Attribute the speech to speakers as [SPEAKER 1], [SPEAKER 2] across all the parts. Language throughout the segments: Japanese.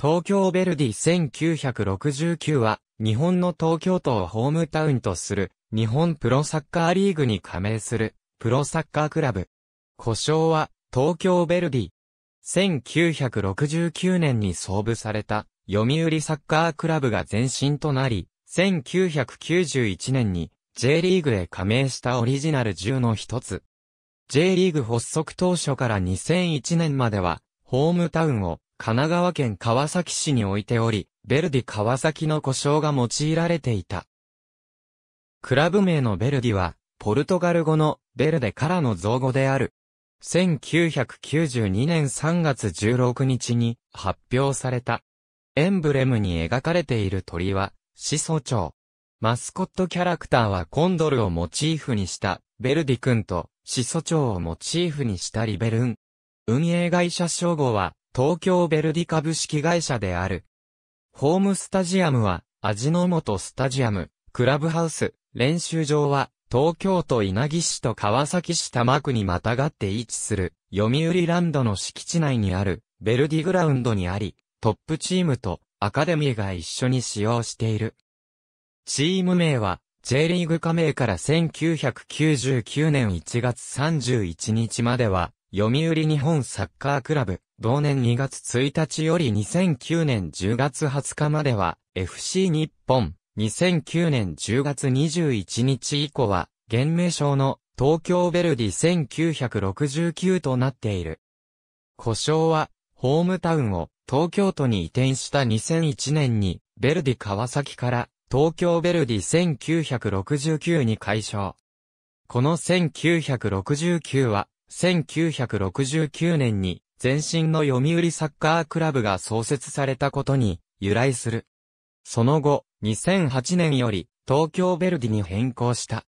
[SPEAKER 1] 東京ベルディ1969は、日本の東京都をホームタウンとする、日本プロサッカーリーグに加盟する、プロサッカークラブ。故障は、東京ベルディ。1969年に創部された、読売サッカークラブが前身となり、1991年に J リーグへ加盟したオリジナル10の一つ。J リーグ発足当初から2001年までは、ホームタウンを神奈川県川崎市に置いており、ベルディ川崎の故障が用いられていた。クラブ名のベルディは、ポルトガル語のベルデからの造語である。1992年3月16日に発表された。エンブレムに描かれている鳥は、始祖鳥。マスコットキャラクターはコンドルをモチーフにした、ベルディ君と、始祖鳥をモチーフにしたリベルン。運営会社称号は、東京ベルディ株式会社である。ホームスタジアムは、味の素スタジアム、クラブハウス、練習場は、東京都稲城市と川崎市多摩区にまたがって位置する、読売ランドの敷地内にある、ベルディグラウンドにあり、トップチームとアカデミーが一緒に使用している。チーム名は、J リーグ加盟から1999年1月31日までは、読売日本サッカークラブ、同年2月1日より2009年10月20日までは、FC 日本、2009年10月21日以降は、現名称の東京ベルディ1969となっている。故障は、ホームタウンを東京都に移転した2001年に、ベルディ川崎から東京ベルディ1969に解消。この1969は、1969年に前身の読売サッカークラブが創設されたことに由来する。その後、2008年より東京ベルディに変更した。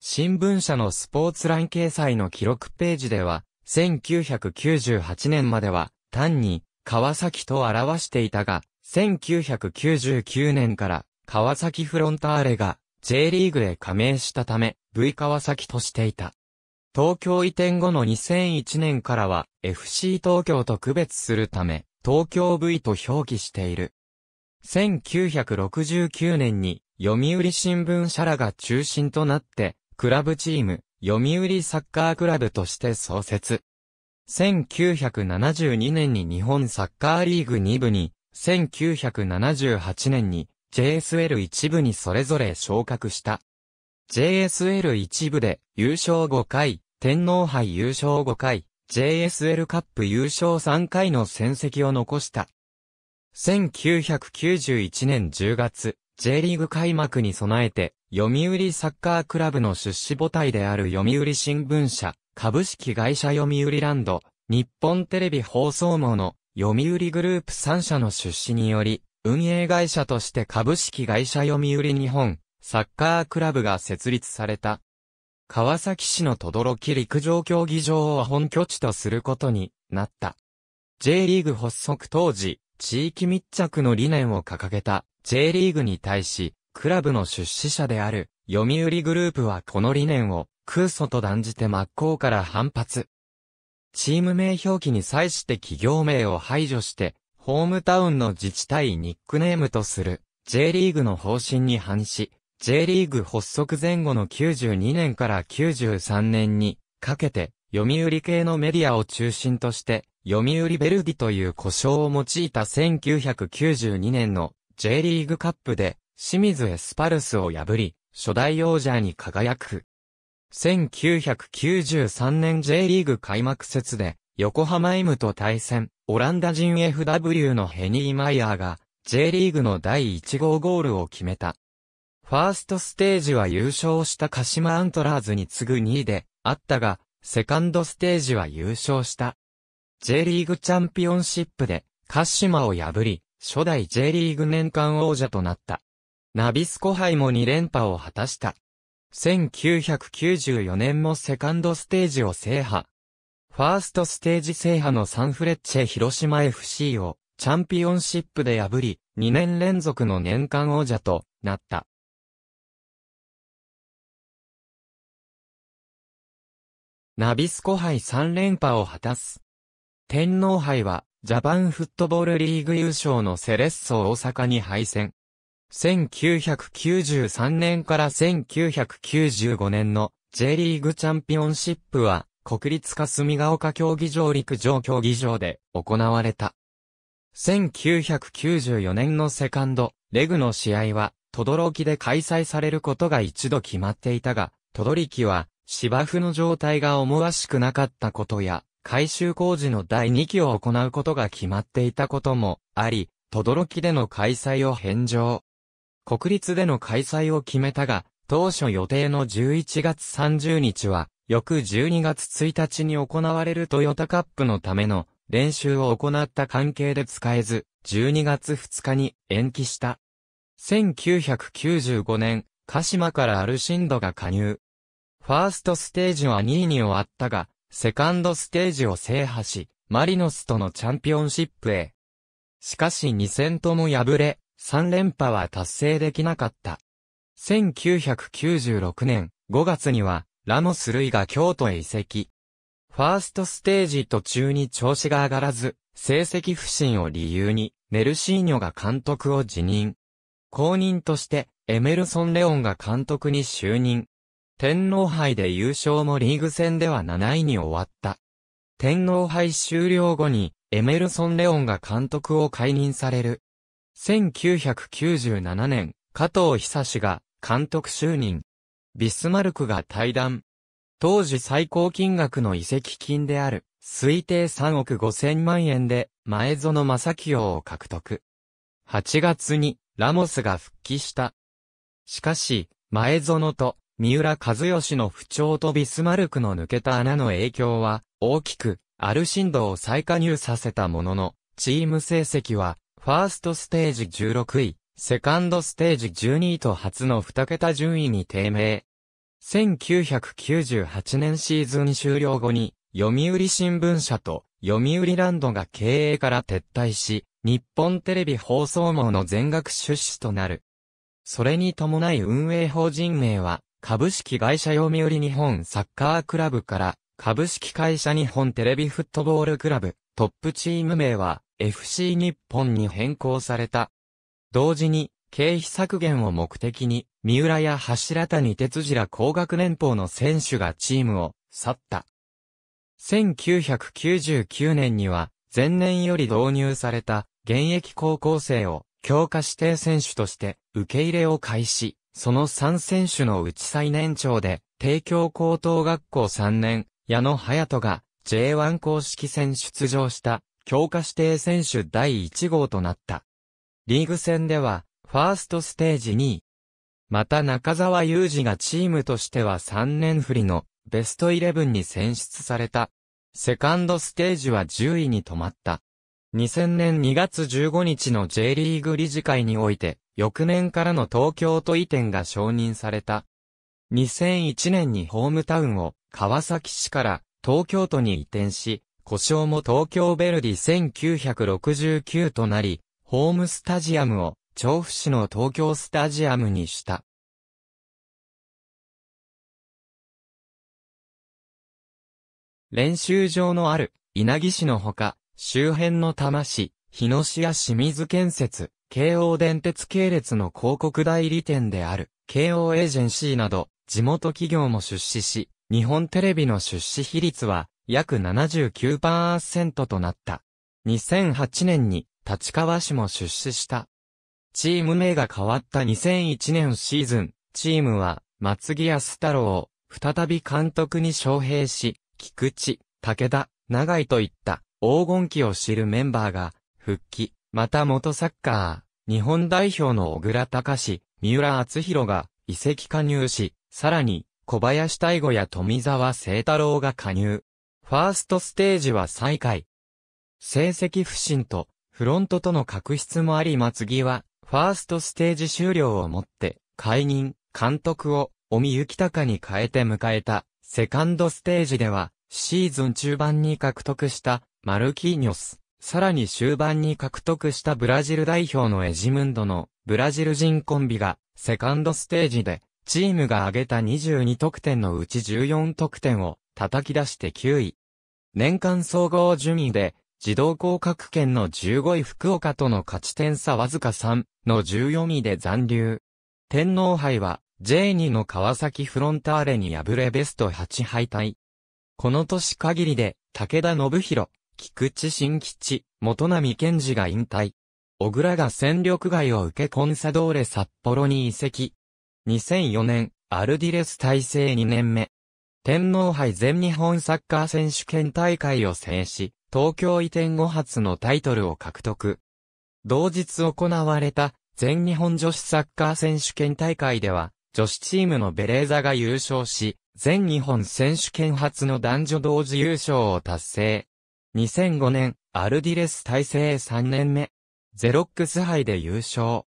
[SPEAKER 1] 新聞社のスポーツ欄掲載の記録ページでは、1998年までは単に川崎と表していたが、1999年から川崎フロンターレが J リーグへ加盟したため、V 川崎としていた。東京移転後の2001年からは FC 東京と区別するため、東京 V と表記している。1969年に読売新聞社らが中心となって、クラブチーム、読売サッカークラブとして創設。1972年に日本サッカーリーグ2部に、1978年に JSL1 部にそれぞれ昇格した。JSL1 部で優勝5回、天皇杯優勝5回、JSL カップ優勝3回の戦績を残した。1991年10月、J リーグ開幕に備えて、読売サッカークラブの出資母体である読売新聞社、株式会社読売ランド、日本テレビ放送網の読売グループ3社の出資により、運営会社として株式会社読売日本、サッカークラブが設立された。川崎市の轟陸上競技場を本拠地とすることになった。J リーグ発足当時、地域密着の理念を掲げた J リーグに対し、クラブの出資者である読売グループはこの理念を空想と断じて真っ向から反発。チーム名表記に際して企業名を排除して、ホームタウンの自治体ニックネームとする J リーグの方針に反し、J リーグ発足前後の92年から93年にかけて、読売系のメディアを中心として、読売ベルディという故障を用いた1992年の J リーグカップで、清水エスパルスを破り、初代王者に輝く。1993年 J リーグ開幕節で、横浜 M と対戦、オランダ人 FW のヘニー・マイヤーが、J リーグの第1号ゴールを決めた。ファーストステージは優勝した鹿島アントラーズに次ぐ2位であったが、セカンドステージは優勝した。J リーグチャンピオンシップで鹿島を破り、初代 J リーグ年間王者となった。ナビスコ杯も2連覇を果たした。1994年もセカンドステージを制覇。ファーストステージ制覇のサンフレッチェ広島 FC をチャンピオンシップで破り、2年連続の年間王者となった。ナビスコ杯3連覇を果たす。天皇杯は、ジャパンフットボールリーグ優勝のセレッソ大阪に敗戦。1993年から1995年の J リーグチャンピオンシップは、国立霞ヶ丘競技場陸上競技場で行われた。1994年のセカンド、レグの試合は、轟で開催されることが一度決まっていたが、轟は、芝生の状態が思わしくなかったことや、改修工事の第2期を行うことが決まっていたこともあり、轟での開催を返上。国立での開催を決めたが、当初予定の11月30日は、翌12月1日に行われるトヨタカップのための練習を行った関係で使えず、12月2日に延期した。1995年、鹿島からアルシンドが加入。ファーストステージは2位に終わったが、セカンドステージを制覇し、マリノスとのチャンピオンシップへ。しかし2戦とも敗れ、3連覇は達成できなかった。1996年5月には、ラモス・類が京都へ移籍。ファーストステージ途中に調子が上がらず、成績不振を理由に、ネルシーニョが監督を辞任。後任として、エメルソン・レオンが監督に就任。天皇杯で優勝もリーグ戦では7位に終わった。天皇杯終了後に、エメルソン・レオンが監督を解任される。1997年、加藤久志が監督就任。ビスマルクが退団。当時最高金額の遺跡金である、推定3億5千万円で、前園正清を獲得。8月に、ラモスが復帰した。しかし、前園と三浦和義の不調とビスマルクの抜けた穴の影響は、大きく、アルシンドを再加入させたものの、チーム成績は、ファーストステージ16位、セカンドステージ12位と初の2桁順位に低迷。1998年シーズン終了後に、読売新聞社と読売ランドが経営から撤退し、日本テレビ放送網の全額出資となる。それに伴い運営法人名は、株式会社読売日本サッカークラブから、株式会社日本テレビフットボールクラブ、トップチーム名は FC 日本に変更された。同時に、経費削減を目的に、三浦や柱谷哲次ら高学年俸の選手がチームを去った。1999年には、前年より導入された現役高校生を強化指定選手として受け入れを開始。その3選手のうち最年長で、帝京高等学校3年、矢野隼人が J1 公式戦出場した強化指定選手第1号となった。リーグ戦では、ファーストステージ2位。また中澤裕二がチームとしては3年振りのベストイレブンに選出された。セカンドステージは10位に止まった。2000年2月15日の J リーグ理事会において、翌年からの東京都移転が承認された。2001年にホームタウンを川崎市から東京都に移転し、故障も東京ベルディ1969となり、ホームスタジアムを調布市の東京スタジアムにした。練習場のある稲城市のほか、周辺の多摩市、日野市や清水建設、京王電鉄系列の広告代理店である、京王エージェンシーなど、地元企業も出資し、日本テレビの出資比率は約79%となった。2008年に立川市も出資した。チーム名が変わった2001年シーズン、チームは松木安太郎を再び監督に招聘し、菊池、武田、長井といった黄金期を知るメンバーが復帰。また元サッカー、日本代表の小倉隆史、三浦厚弘が移籍加入し、さらに小林大吾や富澤聖太郎が加入。ファーストステージは最下位。成績不振とフロントとの確執もあり松木は、ファーストステージ終了をもって解任、監督を尾身幸隆に変えて迎えたセカンドステージでは、シーズン中盤に獲得したマルキーニョス、さらに終盤に獲得したブラジル代表のエジムンドのブラジル人コンビがセカンドステージでチームが挙げた22得点のうち14得点を叩き出して9位。年間総合順位で自動降格圏の15位福岡との勝ち点差わずか3の14位で残留。天皇杯は J2 の川崎フロンターレに敗れベスト8敗退。この年限りで、武田信弘、菊池新吉、元波健二が引退。小倉が戦力外を受けコンサドーレ札幌に移籍。2004年、アルディレス体制2年目。天皇杯全日本サッカー選手権大会を制し、東京移転後初のタイトルを獲得。同日行われた全日本女子サッカー選手権大会では、女子チームのベレーザが優勝し、全日本選手権初の男女同時優勝を達成。2005年、アルディレス体制3年目。ゼロックス杯で優勝。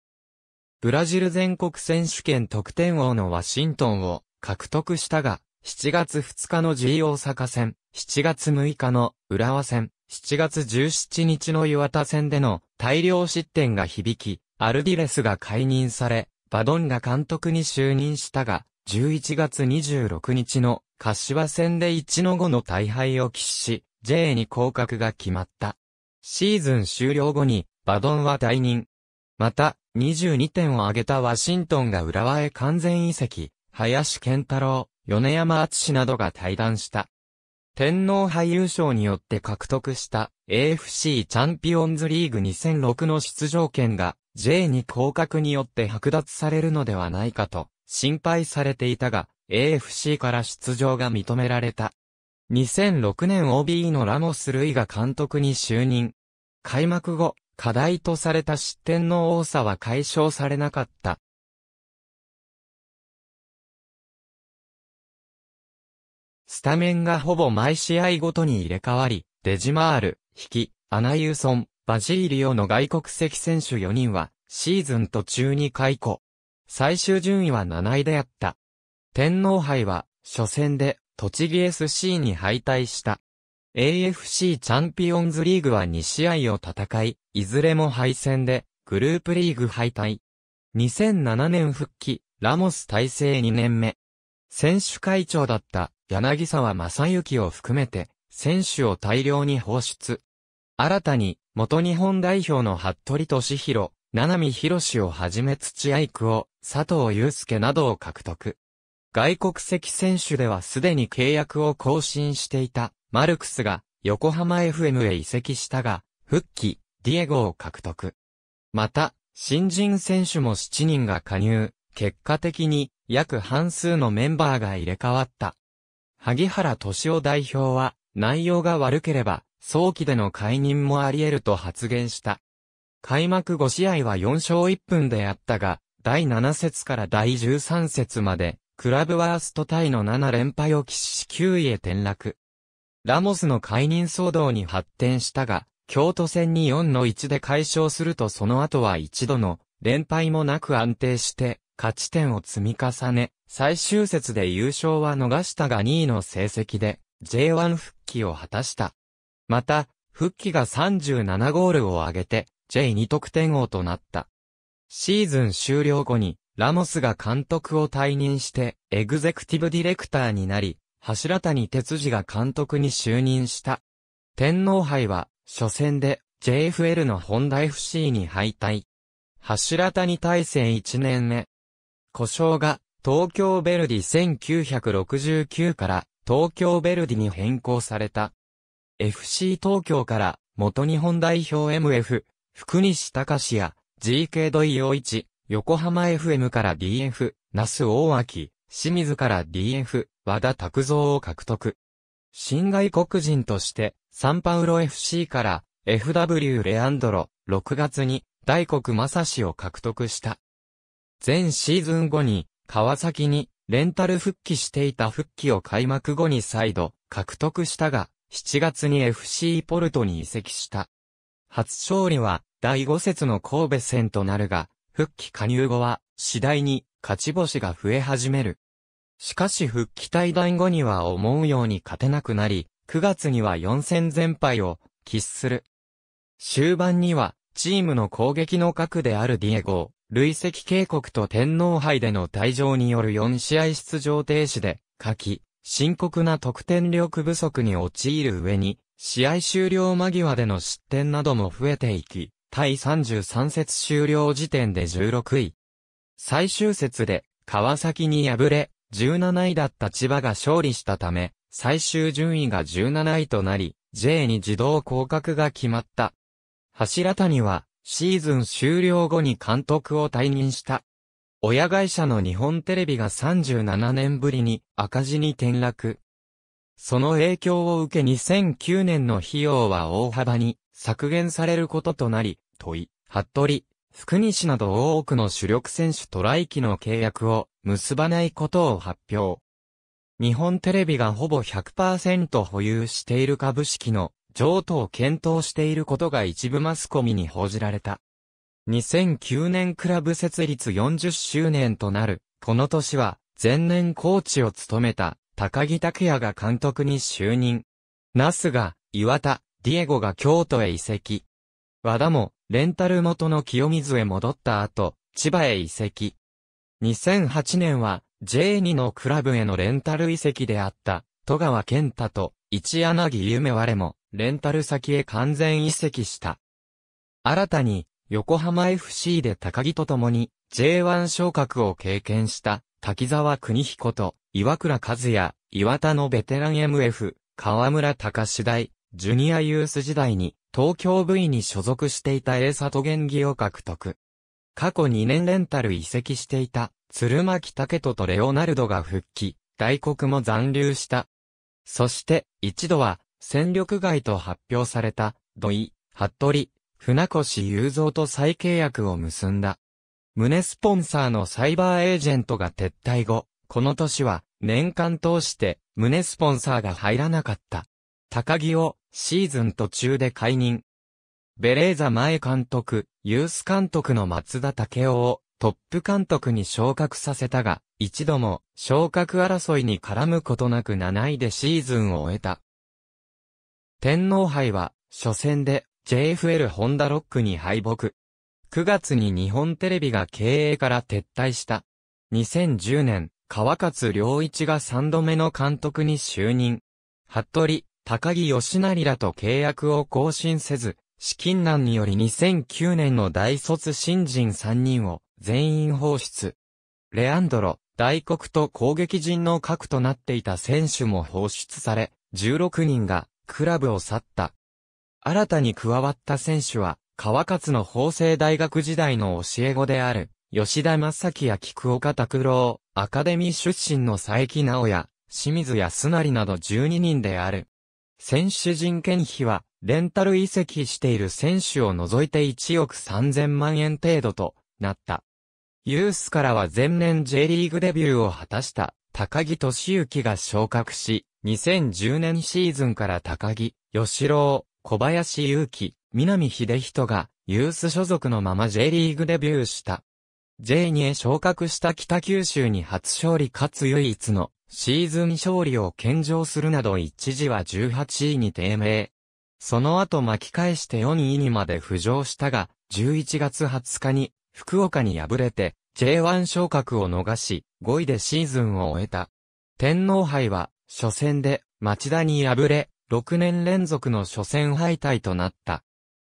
[SPEAKER 1] ブラジル全国選手権得点王のワシントンを獲得したが、7月2日の G 大阪戦、7月6日の浦和戦、7月17日の岩田戦での大量失点が響き、アルディレスが解任され、バドンが監督に就任したが、11月26日の柏戦で1の5の大敗を喫し、J に降格が決まった。シーズン終了後に、バドンは退任。また、22点を挙げたワシントンが浦和へ完全移籍、林健太郎、米山敦などが退団した。天皇杯優勝によって獲得した AFC チャンピオンズリーグ2006の出場権が J に降格によって剥奪されるのではないかと心配されていたが AFC から出場が認められた。2006年 OB のラモス・ルイが監督に就任。開幕後、課題とされた失点の多さは解消されなかった。スタメンがほぼ毎試合ごとに入れ替わり、デジマール、ヒキ、アナユーソン、バジーリオの外国籍選手4人は、シーズン途中に解雇。最終順位は7位であった。天皇杯は、初戦で栃木 SC に敗退した。AFC チャンピオンズリーグは2試合を戦い、いずれも敗戦で、グループリーグ敗退。2007年復帰、ラモス体制2年目。選手会長だった柳沢正幸を含めて、選手を大量に放出。新たに、元日本代表の服部俊博、七海博をはじめ土屋育夫、佐藤祐介などを獲得。外国籍選手ではすでに契約を更新していたマルクスが横浜 FM へ移籍したが、復帰、ディエゴを獲得。また、新人選手も7人が加入、結果的に約半数のメンバーが入れ替わった。萩原敏夫代表は、内容が悪ければ、早期での解任もあり得ると発言した。開幕5試合は4勝1分であったが、第7節から第13節まで、クラブワーストタイの7連敗を喫し9位へ転落。ラモスの解任騒動に発展したが、京都戦に4の1で解消するとその後は一度の連敗もなく安定して勝ち点を積み重ね、最終節で優勝は逃したが2位の成績で J1 復帰を果たした。また、復帰が37ゴールを挙げて J2 得点王となった。シーズン終了後にラモスが監督を退任して、エグゼクティブディレクターになり、柱谷哲司が監督に就任した。天皇杯は、初戦で、JFL の本大 FC に敗退。柱谷体制1年目。故障が、東京ベルディ1969から東京ベルディに変更された。FC 東京から元日本代表 MF、福西隆や GK 土井陽一、横浜 FM から DF、那須大秋、清水から DF、和田拓造を獲得。新外国人として、サンパウロ FC から FW レアンドロ、6月に大国正史を獲得した。前シーズン後に、川崎にレンタル復帰していた復帰を開幕後に再度獲得したが、7月に FC ポルトに移籍した。初勝利は第5節の神戸戦となるが、復帰加入後は、次第に勝ち星が増え始める。しかし復帰退団後には思うように勝てなくなり、9月には4戦全敗を喫する。終盤には、チームの攻撃の核であるディエゴー、累積警告と天皇杯での退場による4試合出場停止で、書き、深刻な得点力不足に陥る上に、試合終了間際での失点なども増えていき、第33節終了時点で16位。最終節で、川崎に敗れ、17位だった千葉が勝利したため、最終順位が17位となり、J に自動降格が決まった。柱谷は、シーズン終了後に監督を退任した。親会社の日本テレビが37年ぶりに赤字に転落。その影響を受け2009年の費用は大幅に削減されることとなり、問い、服部、福西など多くの主力選手トライ期の契約を結ばないことを発表。日本テレビがほぼ100%保有している株式の譲渡を検討していることが一部マスコミに報じられた。2009年クラブ設立40周年となる、この年は前年コーチを務めた高木拓也が監督に就任。ナスが、岩田、ディエゴが京都へ移籍。和田も、レンタル元の清水へ戻った後、千葉へ移籍。2008年は、J2 のクラブへのレンタル移籍であった、戸川健太と、一柳夢我も、レンタル先へ完全移籍した。新たに、横浜 FC で高木と共に、J1 昇格を経験した、滝沢邦彦と、岩倉和也、岩田のベテラン MF、河村隆史大、ジュニアユース時代に、東京 V に所属していた A 里元義を獲得。過去2年レンタル移籍していた、鶴巻武人とレオナルドが復帰、大国も残留した。そして、一度は、戦力外と発表された、土井、服部、船越雄三と再契約を結んだ。胸スポンサーのサイバーエージェントが撤退後、この年は年間通して胸スポンサーが入らなかった。高木をシーズン途中で解任。ベレーザ前監督、ユース監督の松田武雄をトップ監督に昇格させたが、一度も昇格争いに絡むことなく7位でシーズンを終えた。天皇杯は初戦で JFL ホンダロックに敗北。9月に日本テレビが経営から撤退した。2010年、川勝良一が3度目の監督に就任。服部、高木義成らと契約を更新せず、資金難により2009年の大卒新人3人を全員放出。レアンドロ、大黒と攻撃陣の核となっていた選手も放出され、16人がクラブを去った。新たに加わった選手は、川勝の法政大学時代の教え子である、吉田正樹や菊岡拓郎、アカデミー出身の佐伯直也、清水康成など12人である。選手人権費は、レンタル移籍している選手を除いて1億3000万円程度となった。ユースからは前年 J リーグデビューを果たした高木敏之が昇格し、2010年シーズンから高木、吉郎、小林祐希、南秀人がユース所属のまま J リーグデビューした。J2 へ昇格した北九州に初勝利かつ唯一のシーズン勝利を献上するなど一時は18位に低迷。その後巻き返して4位にまで浮上したが、11月20日に福岡に敗れて J1 昇格を逃し、5位でシーズンを終えた。天皇杯は初戦で町田に敗れ、6年連続の初戦敗退となった。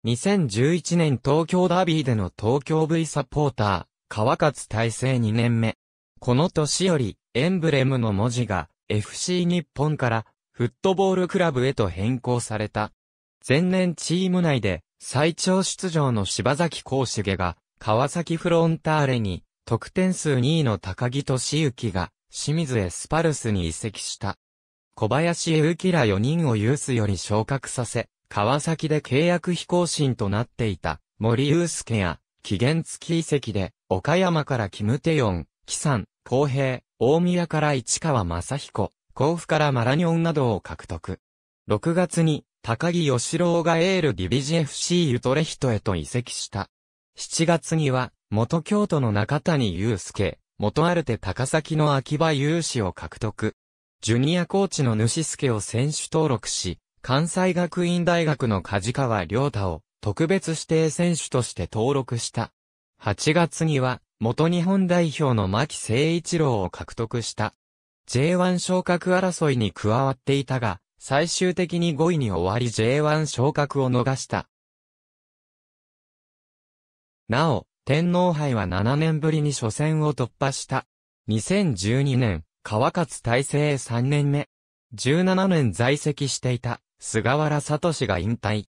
[SPEAKER 1] 2011年東京ダービーでの東京 V サポーター、川勝大成2年目。この年より、エンブレムの文字が FC 日本からフットボールクラブへと変更された。前年チーム内で最長出場の柴崎幸茂が川崎フロンターレに得点数2位の高木俊之が清水エスパルスに移籍した。小林祐希ら4人をユースより昇格させ、川崎で契約非更新となっていた森祐介や期限付き移籍で岡山からキムテヨン、キサン、公平、大宮から市川正彦、甲府からマラニョンなどを獲得。6月に、高木義郎がエールディビジ FC ユトレヒトへと移籍した。7月には、元京都の中谷祐介、元アルテ高崎の秋葉雄氏を獲得。ジュニアコーチの主助を選手登録し、関西学院大学の梶川良太を特別指定選手として登録した。8月には、元日本代表の牧誠一郎を獲得した。J1 昇格争いに加わっていたが、最終的に5位に終わり J1 昇格を逃した。なお、天皇杯は7年ぶりに初戦を突破した。2012年、川勝大成3年目。17年在籍していた、菅原聡が引退。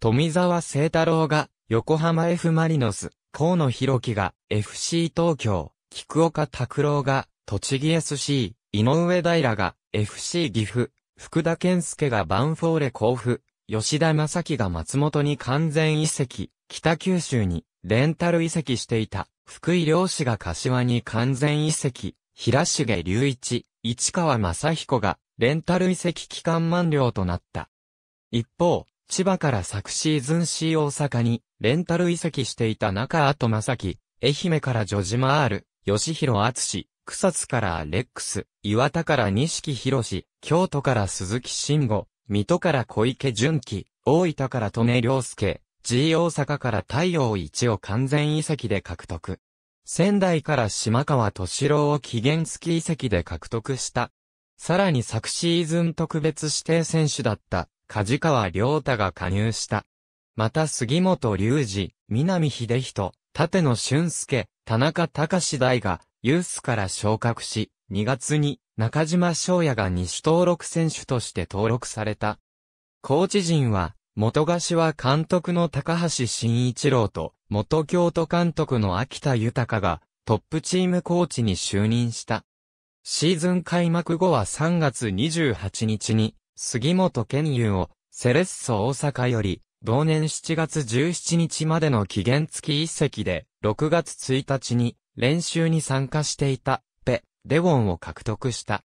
[SPEAKER 1] 富澤聖太郎が、横浜 F マリノス、河野博樹が FC 東京、菊岡拓郎が栃木 SC、井上平が FC 岐阜、福田健介がバンフォーレ甲府、吉田正樹が松本に完全移籍、北九州にレンタル移籍していた、福井漁師が柏に完全移籍、平重隆一、市川正彦がレンタル移籍期間満了となった。一方、千葉から昨シーズン C 大阪にレンタル移籍していた中後正樹、愛媛から女島ジマール、吉弘敦、草津からレックス、岩田から錦博京都から鈴木慎吾、水戸から小池純喜、大分から利根良介、G 大阪から太陽一を完全移籍で獲得。仙台から島川敏郎を期限付き移籍で獲得した。さらに昨シーズン特別指定選手だった梶川良太が加入した。また杉本隆二、南秀人、立野俊介、田中隆大がユースから昇格し、2月に中島翔也が2種登録選手として登録された。コーチ陣は、元柏監督の高橋慎一郎と、元京都監督の秋田豊が、トップチームコーチに就任した。シーズン開幕後は3月28日に、杉本健雄を、セレッソ大阪より、同年7月17日までの期限付き一席で、6月1日に練習に参加していた、ペ、デウォンを獲得した。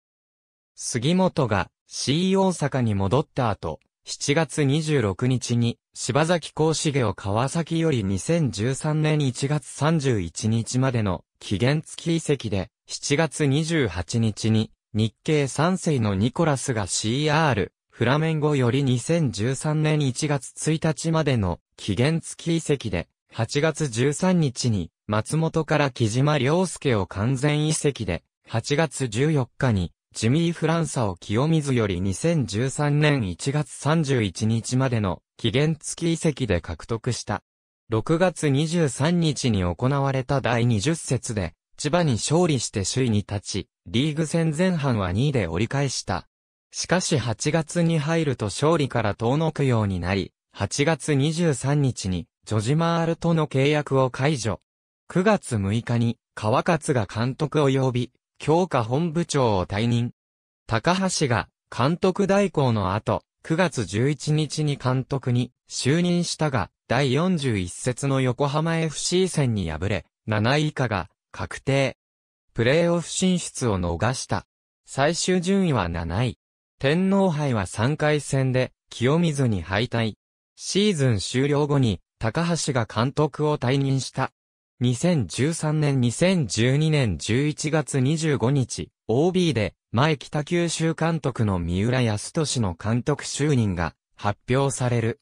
[SPEAKER 1] 杉本が C 大阪に戻った後、7月26日に柴崎幸茂を川崎より2013年1月31日までの期限付き移籍で、7月28日に日系三世のニコラスが CR、フラメンゴより2013年1月1日までの期限付き遺跡で、8月13日に松本から木島良介を完全遺跡で、8月14日にジミー・フランサを清水より2013年1月31日までの期限付き遺跡で獲得した。6月23日に行われた第20節で、千葉に勝利して首位に立ち、リーグ戦前半は2位で折り返した。しかし8月に入ると勝利から遠のくようになり、8月23日にジョジマールとの契約を解除。9月6日に川勝が監督を呼び、強化本部長を退任。高橋が監督代行の後、9月11日に監督に就任したが、第41節の横浜 FC 戦に敗れ、7位以下が確定。プレーオフ進出を逃した。最終順位は7位。天皇杯は3回戦で、清水に敗退。シーズン終了後に、高橋が監督を退任した。2013年2012年11月25日、OB で、前北九州監督の三浦康俊の監督就任が発表される。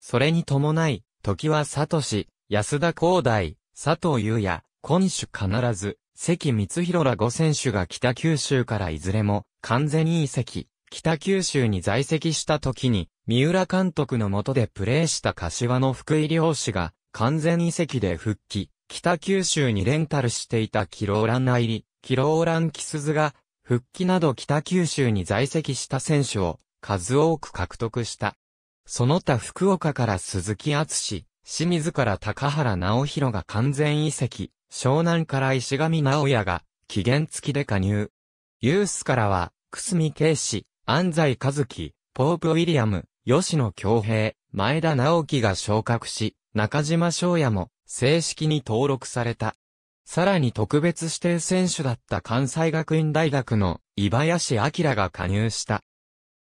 [SPEAKER 1] それに伴い、時は氏、安田光大、佐藤優也、今週必ず、関光弘ら5選手が北九州からいずれも、完全移籍、北九州に在籍した時に、三浦監督の下でプレーした柏の福井漁師が、完全移籍で復帰、北九州にレンタルしていたキローラン入り、キローランキスズが、復帰など北九州に在籍した選手を、数多く獲得した。その他福岡から鈴木厚志、清水から高原直弘が完全移籍、湘南から石上直也が、期限付きで加入。ユースからは、久住圭司、安西和樹、ポープ・ウィリアム、吉野京平、前田直樹が昇格し、中島翔也も正式に登録された。さらに特別指定選手だった関西学院大学の井林明が加入した。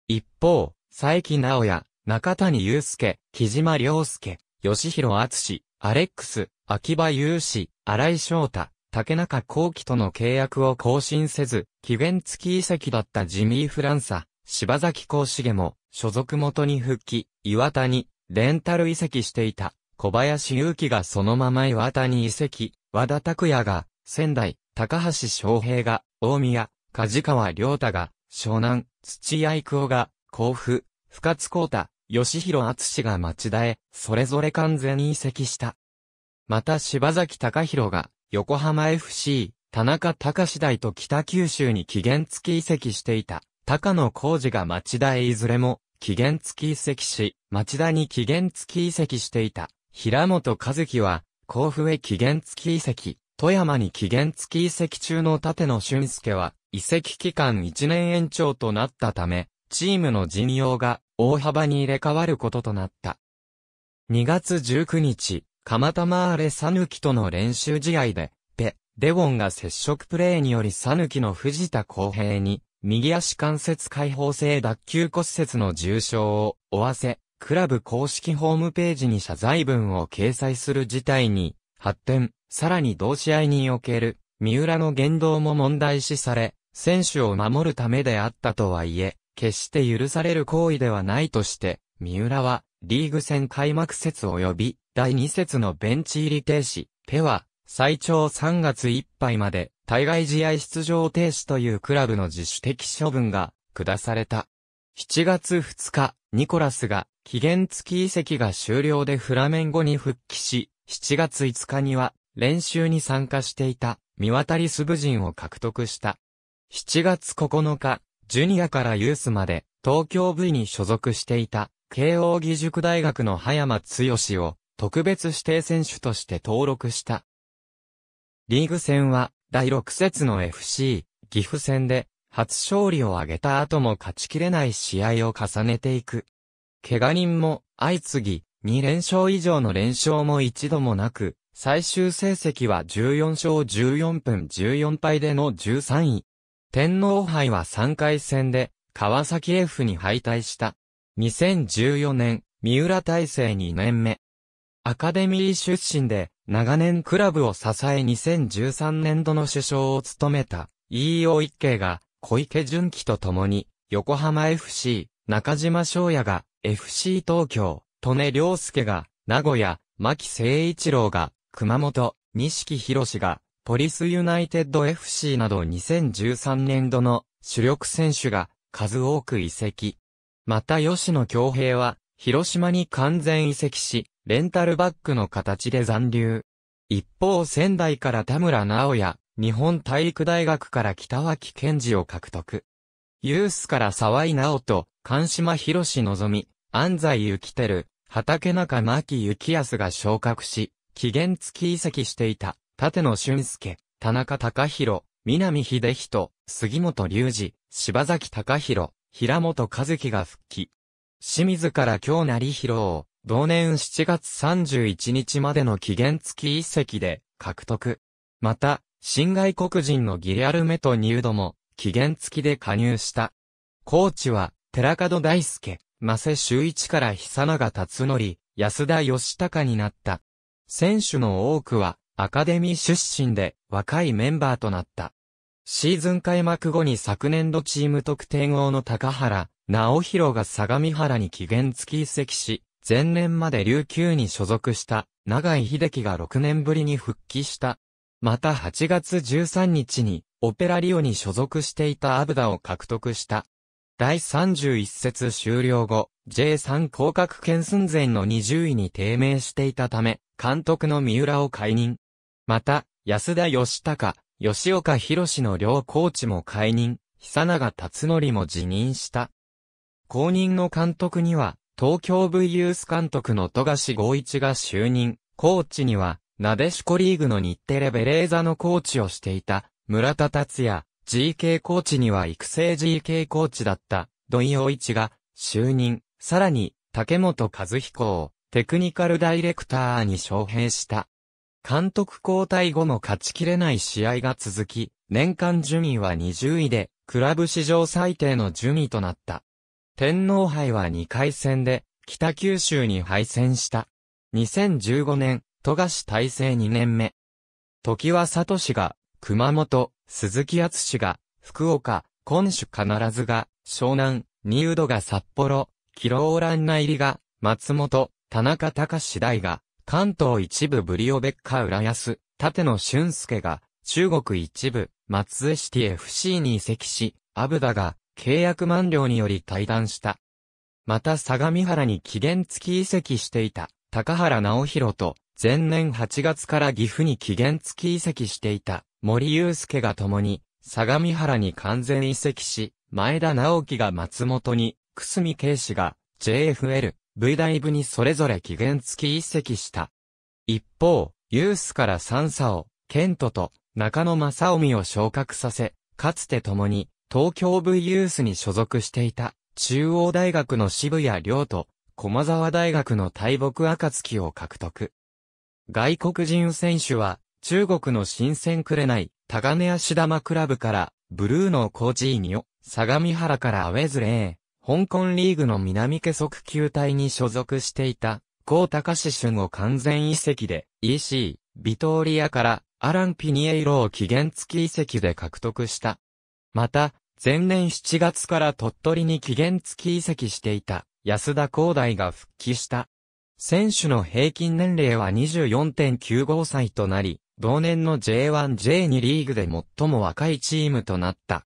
[SPEAKER 1] 一方、佐伯直也、中谷祐介、木島良介、吉弘敦、アレックス、秋葉雄志、荒井翔太、竹中幸喜との契約を更新せず、期限付き移籍だったジミー・フランサ、柴崎幸重も、所属元に復帰、岩田に、レンタル移籍していた、小林祐希がそのまま岩田に移籍、和田拓也が、仙台、高橋昌平が、大宮、梶川良太が、湘南、土屋育夫が、甲府、深津光太、吉弘厚が町田へ、それぞれ完全に移籍した。また柴崎隆弘が、横浜 FC、田中隆大と北九州に期限付き移籍していた、高野浩二が町田へいずれも、期限付き移籍し、町田に期限付き移籍していた、平本和樹は、甲府へ期限付き移籍、富山に期限付き移籍中の立野俊介は、移籍期間1年延長となったため、チームの陣容が大幅に入れ替わることとなった。2月19日、釜玉アレサヌキとの練習試合で、ペ、デウォンが接触プレーによりサヌキの藤田公平に、右足関節解放性脱臼骨折の重傷を負わせ、クラブ公式ホームページに謝罪文を掲載する事態に発展、さらに同試合における、三浦の言動も問題視され、選手を守るためであったとはいえ、決して許される行為ではないとして、三浦は、リーグ戦開幕節及び、第2節のベンチ入り停止、ペは、最長3月いっぱいまで、対外試合出場停止というクラブの自主的処分が、下された。7月2日、ニコラスが、期限付き移籍が終了でフラメンゴに復帰し、7月5日には、練習に参加していた、見渡りスブ人を獲得した。7月9日、ジュニアからユースまで、東京部に所属していた、慶応義塾大学の葉山剛を、特別指定選手として登録した。リーグ戦は、第6節の FC、岐阜戦で、初勝利を挙げた後も勝ちきれない試合を重ねていく。怪我人も、相次ぎ、2連勝以上の連勝も一度もなく、最終成績は14勝14分14敗での13位。天皇杯は3回戦で、川崎 F に敗退した。2014年、三浦大成2年目。アカデミー出身で、長年クラブを支え2013年度の首相を務めた、飯尾一慶が、小池純喜と共に、横浜 FC、中島翔也が、FC 東京、利根良介が、名古屋、牧誠一郎が、熊本、錦博が、ポリスユナイテッド FC など2013年度の主力選手が数多く移籍。また吉野京平は、広島に完全移籍し、レンタルバックの形で残留。一方仙台から田村直也、日本体育大学から北脇健二を獲得。ユースから沢井直人、関島博史望、安西幸輝、畑中牧幸康が昇格し、期限付き移籍していた立野俊介、田中孝弘、南秀人、杉本隆二、柴崎孝弘、平本和樹が復帰。清水から京成広を、同年7月31日までの期限付き一席で獲得。また、新外国人のギリアルメとニュードも、期限付きで加入した。コーチは、寺門大輔、マセ周一から久永達則、安田義隆になった。選手の多くは、アカデミー出身で若いメンバーとなった。シーズン開幕後に昨年度チーム得点王の高原、直弘が相模原に期限付き移籍し、前年まで琉球に所属した長井秀樹が6年ぶりに復帰した。また8月13日にオペラリオに所属していたアブダを獲得した。第31節終了後、J3 降格圏寸前の20位に低迷していたため、監督の三浦を解任。また、安田義孝、吉岡博の両コーチも解任、久永達則も辞任した。後任の監督には、東京 V ユース監督の富樫豪一が就任、コーチには、なでしこリーグの日テレベレーザのコーチをしていた、村田達也、GK コーチには育成 GK コーチだった、土井陽一が、就任、さらに、竹本和彦を、テクニカルダイレクターに招聘した。監督交代後も勝ちきれない試合が続き、年間順位は20位で、クラブ史上最低の順位となった。天皇杯は2回戦で、北九州に敗戦した。2015年、富樫大制2年目。時は氏が、熊本、鈴木敦が、福岡、今主必ずが、湘南、新宇ドが札幌、キローランナ入りが、松本、田中隆大が、関東一部ブリオベッカ浦安、立野俊介が、中国一部、松江シティ FC に移籍し、アブダが、契約満了により退団した。また相模原に期限付き移籍していた、高原直弘と、前年8月から岐阜に期限付き移籍していた、森祐介が共に、相模原に完全移籍し、前田直樹が松本に、久住圭司が、JFL、V 大部にそれぞれ期限付き一席した。一方、ユースから三佐ケントと中野正臣を昇格させ、かつて共に東京 V ユースに所属していた中央大学の渋谷亮と駒沢大学の大木暁を獲得。外国人選手は中国の新鮮くれない高根足玉クラブからブルーノコーチーニを相模原からアウェズレー、香港リーグの南家速球隊に所属していた、高高志春を完全移籍で、EC、ビトーリアから、アラン・ピニエイロを期限付き移籍で獲得した。また、前年7月から鳥取に期限付き移籍していた、安田光大が復帰した。選手の平均年齢は24.95歳となり、同年の J1J2 リーグで最も若いチームとなった。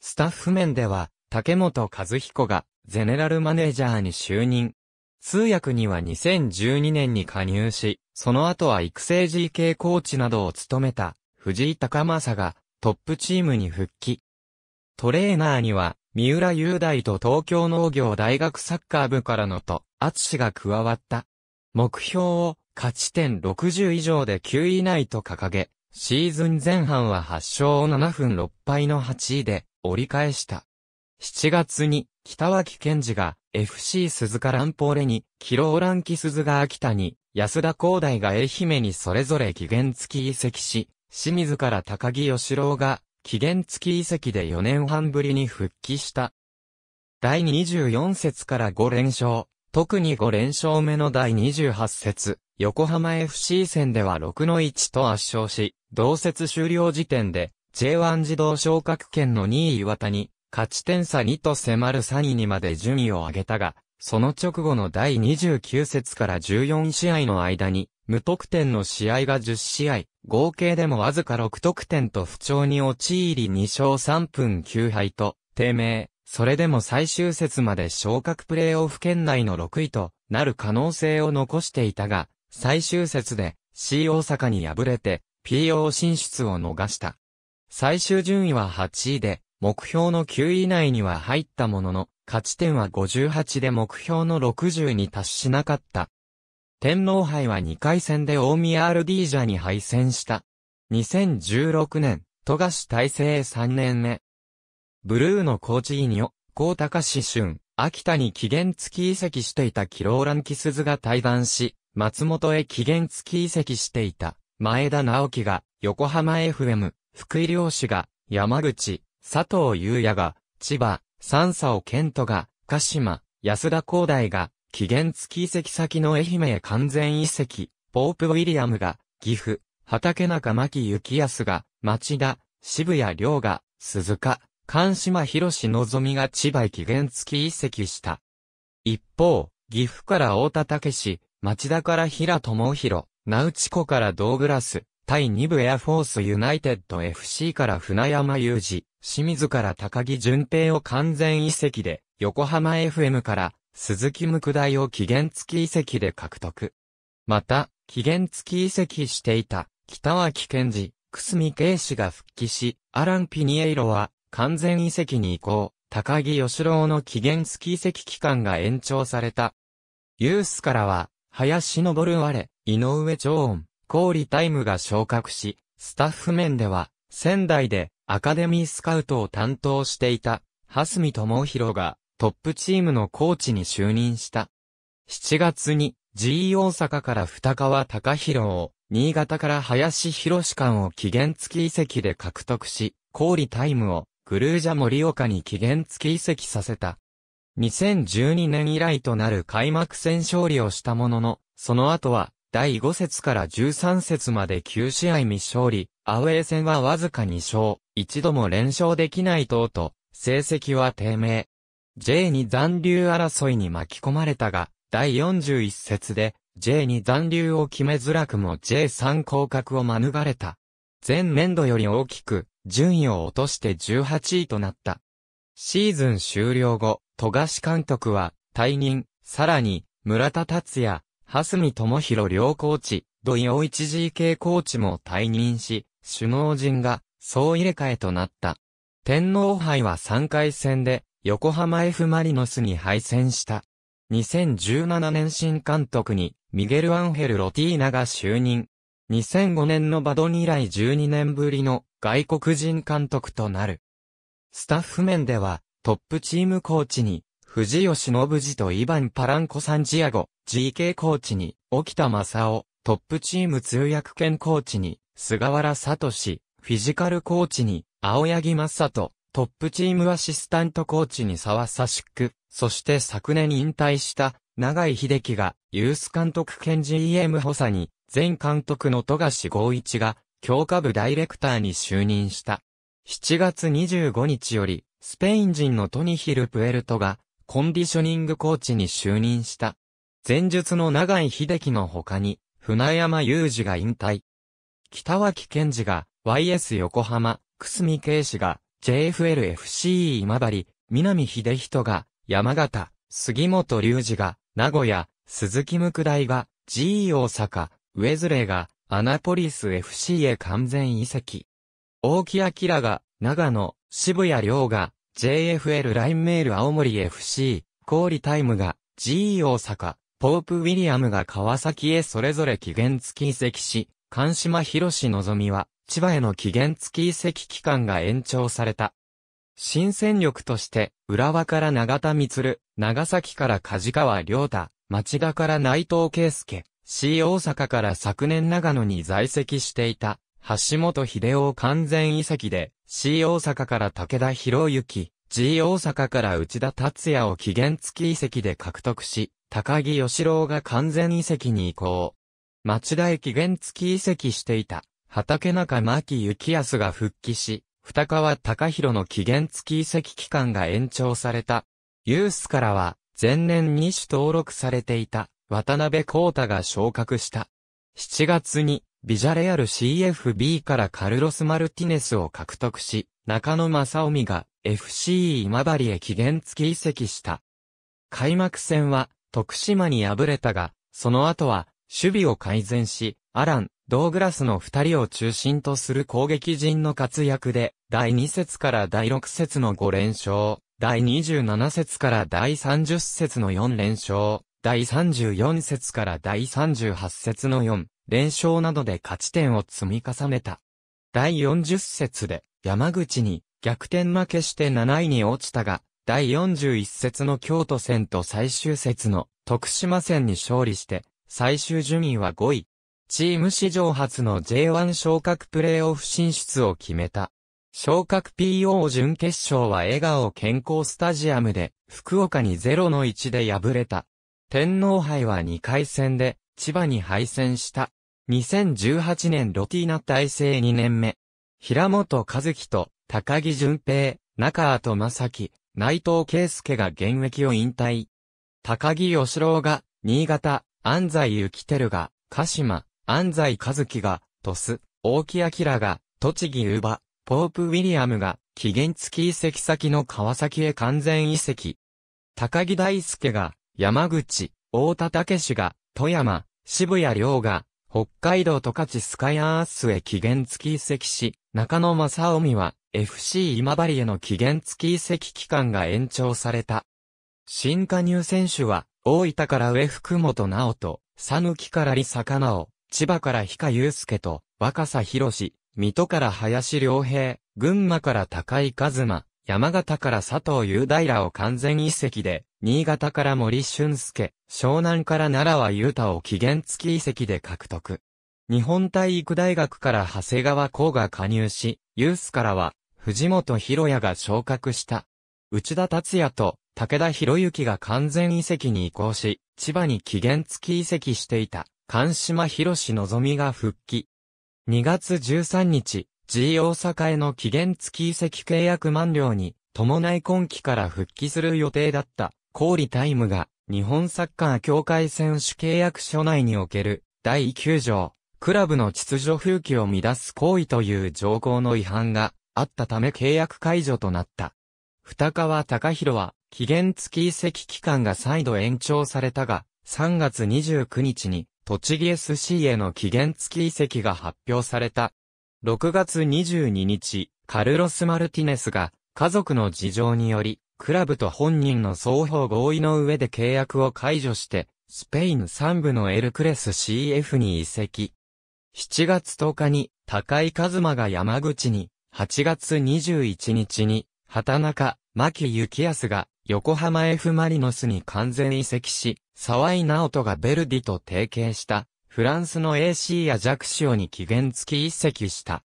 [SPEAKER 1] スタッフ面では、竹本和彦がゼネラルマネージャーに就任。通訳には2012年に加入し、その後は育成 GK コーチなどを務めた藤井隆正がトップチームに復帰。トレーナーには三浦雄大と東京農業大学サッカー部からのと、厚が加わった。目標を勝ち点60以上で9位以内と掲げ、シーズン前半は8勝7分6敗の8位で折り返した。7月に、北脇健二が FC 鈴鹿ランポーレに、キローランキ鈴が秋田に、安田光大が愛媛にそれぞれ期限付き移籍し、清水から高木義郎が、期限付き移籍で4年半ぶりに復帰した。第24節から5連勝、特に5連勝目の第28節、横浜 FC 戦では6の1と圧勝し、同節終了時点で、J1 自動昇格圏の2位岩田に、勝ち点差2と迫る3位にまで順位を上げたが、その直後の第29節から14試合の間に、無得点の試合が10試合、合計でもわずか6得点と不調に陥り2勝3分9敗と、低迷。それでも最終節まで昇格プレーオフ圏内の6位となる可能性を残していたが、最終節で C 大阪に敗れて PO 進出を逃した。最終順位は8位で、目標の9位以内には入ったものの、勝ち点は58で目標の60に達しなかった。天皇杯は2回戦で大宮アルディージャに敗戦した。2016年、富樫大制3年目。ブルーのコーチイニオ、高高志春、秋田に期限付き移籍していたキローランキスズが対談し、松本へ期限付き移籍していた、前田直樹が、横浜 FM、福井漁師が、山口、佐藤優也が、千葉、三佐尾健人が、鹿島、安田光大が、期限付き遺跡先の愛媛へ完全遺跡、ポープ・ウィリアムが、岐阜、畑中牧幸康が、町田、渋谷良が、鈴鹿、関島博士望が千葉へ期限付き遺跡した。一方、岐阜から太田武史、町田から平智弘、名内湖からドーグラス、対2部エアフォースユナイテッド FC から船山雄二、清水から高木淳平を完全遺跡で、横浜 FM から鈴木無九大を期限付き遺跡で獲得。また、期限付き遺跡していた北脇健二、久住圭氏が復帰し、アラン・ピニエイロは完全遺跡に移行、高木義郎の期限付き遺跡期間が延長された。ユースからは、林昇我、井上長音、氷タイムが昇格し、スタッフ面では、仙台でアカデミースカウトを担当していた、蓮見智弘が、トップチームのコーチに就任した。7月に、GE 大阪から二川隆弘を、新潟から林博士館を期限付き移籍で獲得し、氷タイムを、グルージャ森岡に期限付き移籍させた。2012年以来となる開幕戦勝利をしたものの、その後は、第5節から13節まで9試合未勝利、アウェー戦はわずか2勝、一度も連勝できない等と、成績は低迷。J2 残留争いに巻き込まれたが、第41節で J2 残留を決めづらくも J3 降格を免れた。前年度より大きく、順位を落として18位となった。シーズン終了後、賀市監督は、退任、さらに、村田達也、蓮見智弘両コーチ、土井大一 g k コーチも退任し、首脳陣が総入れ替えとなった。天皇杯は3回戦で横浜 F・ マリノスに敗戦した。2017年新監督にミゲル・アンヘル・ロティーナが就任。2005年のバドン以来12年ぶりの外国人監督となる。スタッフ面ではトップチームコーチに藤吉信次とイヴァン・パランコ・サンジアゴ、GK コーチに沖田正夫、トップチーム通訳兼コーチに菅原聡、フィジカルコーチに、青柳正人、トップチームアシスタントコーチに沢佐宿、そして昨年引退した長井秀樹がユース監督兼 GM 補佐に前監督の富樫豪一が強化部ダイレクターに就任した。7月25日よりスペイン人のトニヒル・プエルトがコンディショニングコーチに就任した。前述の長井秀樹の他に船山雄二が引退。北脇健二が YS 横浜、久住啓司が JFLFC 今治、南秀人が山形、杉本隆二が名古屋、鈴木無大が G 大阪、上ズレがアナポリス FC へ完全移籍。大木明が長野、渋谷亮が JFL ラインメール青森 FC、氷タイムが G 大阪、ポープウィリアムが川崎へそれぞれ期限付き移籍し、関島博の望みは、千葉への期限付き移籍期間が延長された。新戦力として、浦和から長田光、長崎から梶川良太、町田から内藤圭介、C 大阪から昨年長野に在籍していた、橋本秀夫完全移籍で、C 大阪から武田博之、G 大阪から内田達也を期限付き移籍で獲得し、高木義郎が完全移籍に移行。町田駅原付き移籍していた、畑中牧幸康が復帰し、二川隆弘の期限付き移籍期間が延長された。ユースからは、前年2種登録されていた、渡辺光太が昇格した。7月に、ビジャレアル CFB からカルロス・マルティネスを獲得し、中野正臣が FC 今治へ期限付き移籍した。開幕戦は、徳島に敗れたが、その後は、守備を改善し、アラン、ドーグラスの二人を中心とする攻撃陣の活躍で、第2節から第6節の5連勝、第27節から第30節の4連勝、第34節から第38節の4連勝などで勝ち点を積み重ねた。第40節で山口に逆転負けして7位に落ちたが、第41節の京都戦と最終節の徳島戦に勝利して、最終順位は5位。チーム史上初の J1 昇格プレーオフ進出を決めた。昇格 PO 準決勝は笑顔健康スタジアムで、福岡に0の1で敗れた。天皇杯は2回戦で、千葉に敗戦した。2018年ロティーナ体制2年目。平本和樹と高木淳平、中跡正樹、内藤圭介が現役を引退。高木義郎が、新潟、安西幸輝が、鹿島、安西和樹が、鳥栖、大木明が、栃木乳馬、ポープ・ウィリアムが、期限付き移籍先の川崎へ完全移籍。高木大輔が、山口、大田武史が、富山、渋谷亮が、北海道十勝スカイアースへ期限付き移籍し、中野正臣は、FC 今治への期限付き移籍期間が延長された。新加入選手は、大分から上福本直人、佐抜から里坂直、千葉から日川祐介と、若狭博士、水戸から林良平、群馬から高井和馬、山形から佐藤雄大らを完全遺跡で、新潟から森俊介、湘南から奈良は雄太を期限付き遺跡で獲得。日本体育大学から長谷川光が加入し、ユースからは、藤本博也が昇格した。内田達也と武田博之が完全遺跡に移行し、千葉に期限付き移籍していた、関島博士のぞみが復帰。2月13日、G 大阪への期限付き移籍契約満了に、伴い今期から復帰する予定だった、氷タイムが、日本サッカー協会選手契約書内における、第9条、クラブの秩序風紀を乱す行為という条項の違反があったため契約解除となった。二川隆弘は期限付き移籍期間が再度延長されたが、3月29日に、栃木 SC への期限付き移籍が発表された。6月22日、カルロス・マルティネスが、家族の事情により、クラブと本人の双方合意の上で契約を解除して、スペイン3部のエルクレス CF に移籍。7月10日に、高井和馬が山口に、8月21日に、畑中、牧幸康が、横浜 F マリノスに完全移籍し、沢井直人がベルディと提携した、フランスの AC やジャクシオに期限付き移籍した。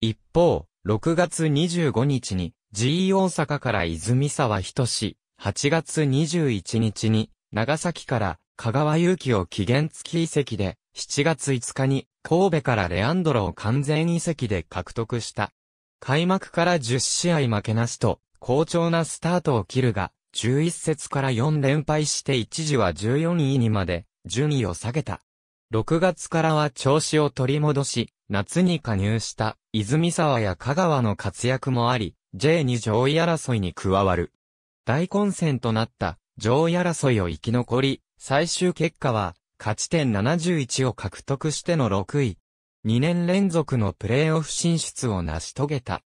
[SPEAKER 1] 一方、6月25日に GE 大阪から泉沢仁志、8月21日に長崎から香川祐希を期限付き移籍で、7月5日に神戸からレアンドロを完全移籍で獲得した。開幕から10試合負けなしと、好調なスタートを切るが、11節から4連敗して一時は14位にまで順位を下げた。6月からは調子を取り戻し、夏に加入した泉沢や香川の活躍もあり、J2 上位争いに加わる。大混戦となった上位争いを生き残り、最終結果は勝ち点71を獲得しての6位。2年連続のプレーオフ進出を成し遂げた。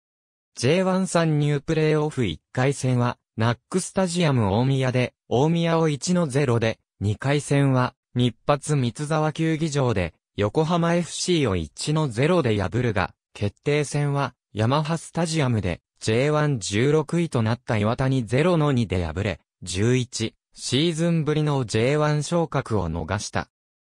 [SPEAKER 1] J1 参入プレーオフ1回戦は、ナックスタジアム大宮で、大宮を1の0で、2回戦は、日発三沢球技場で、横浜 FC を1の0で破るが、決定戦は、ヤマハスタジアムで、J116 位となった岩谷0の2で敗れ、11、シーズンぶりの J1 昇格を逃した。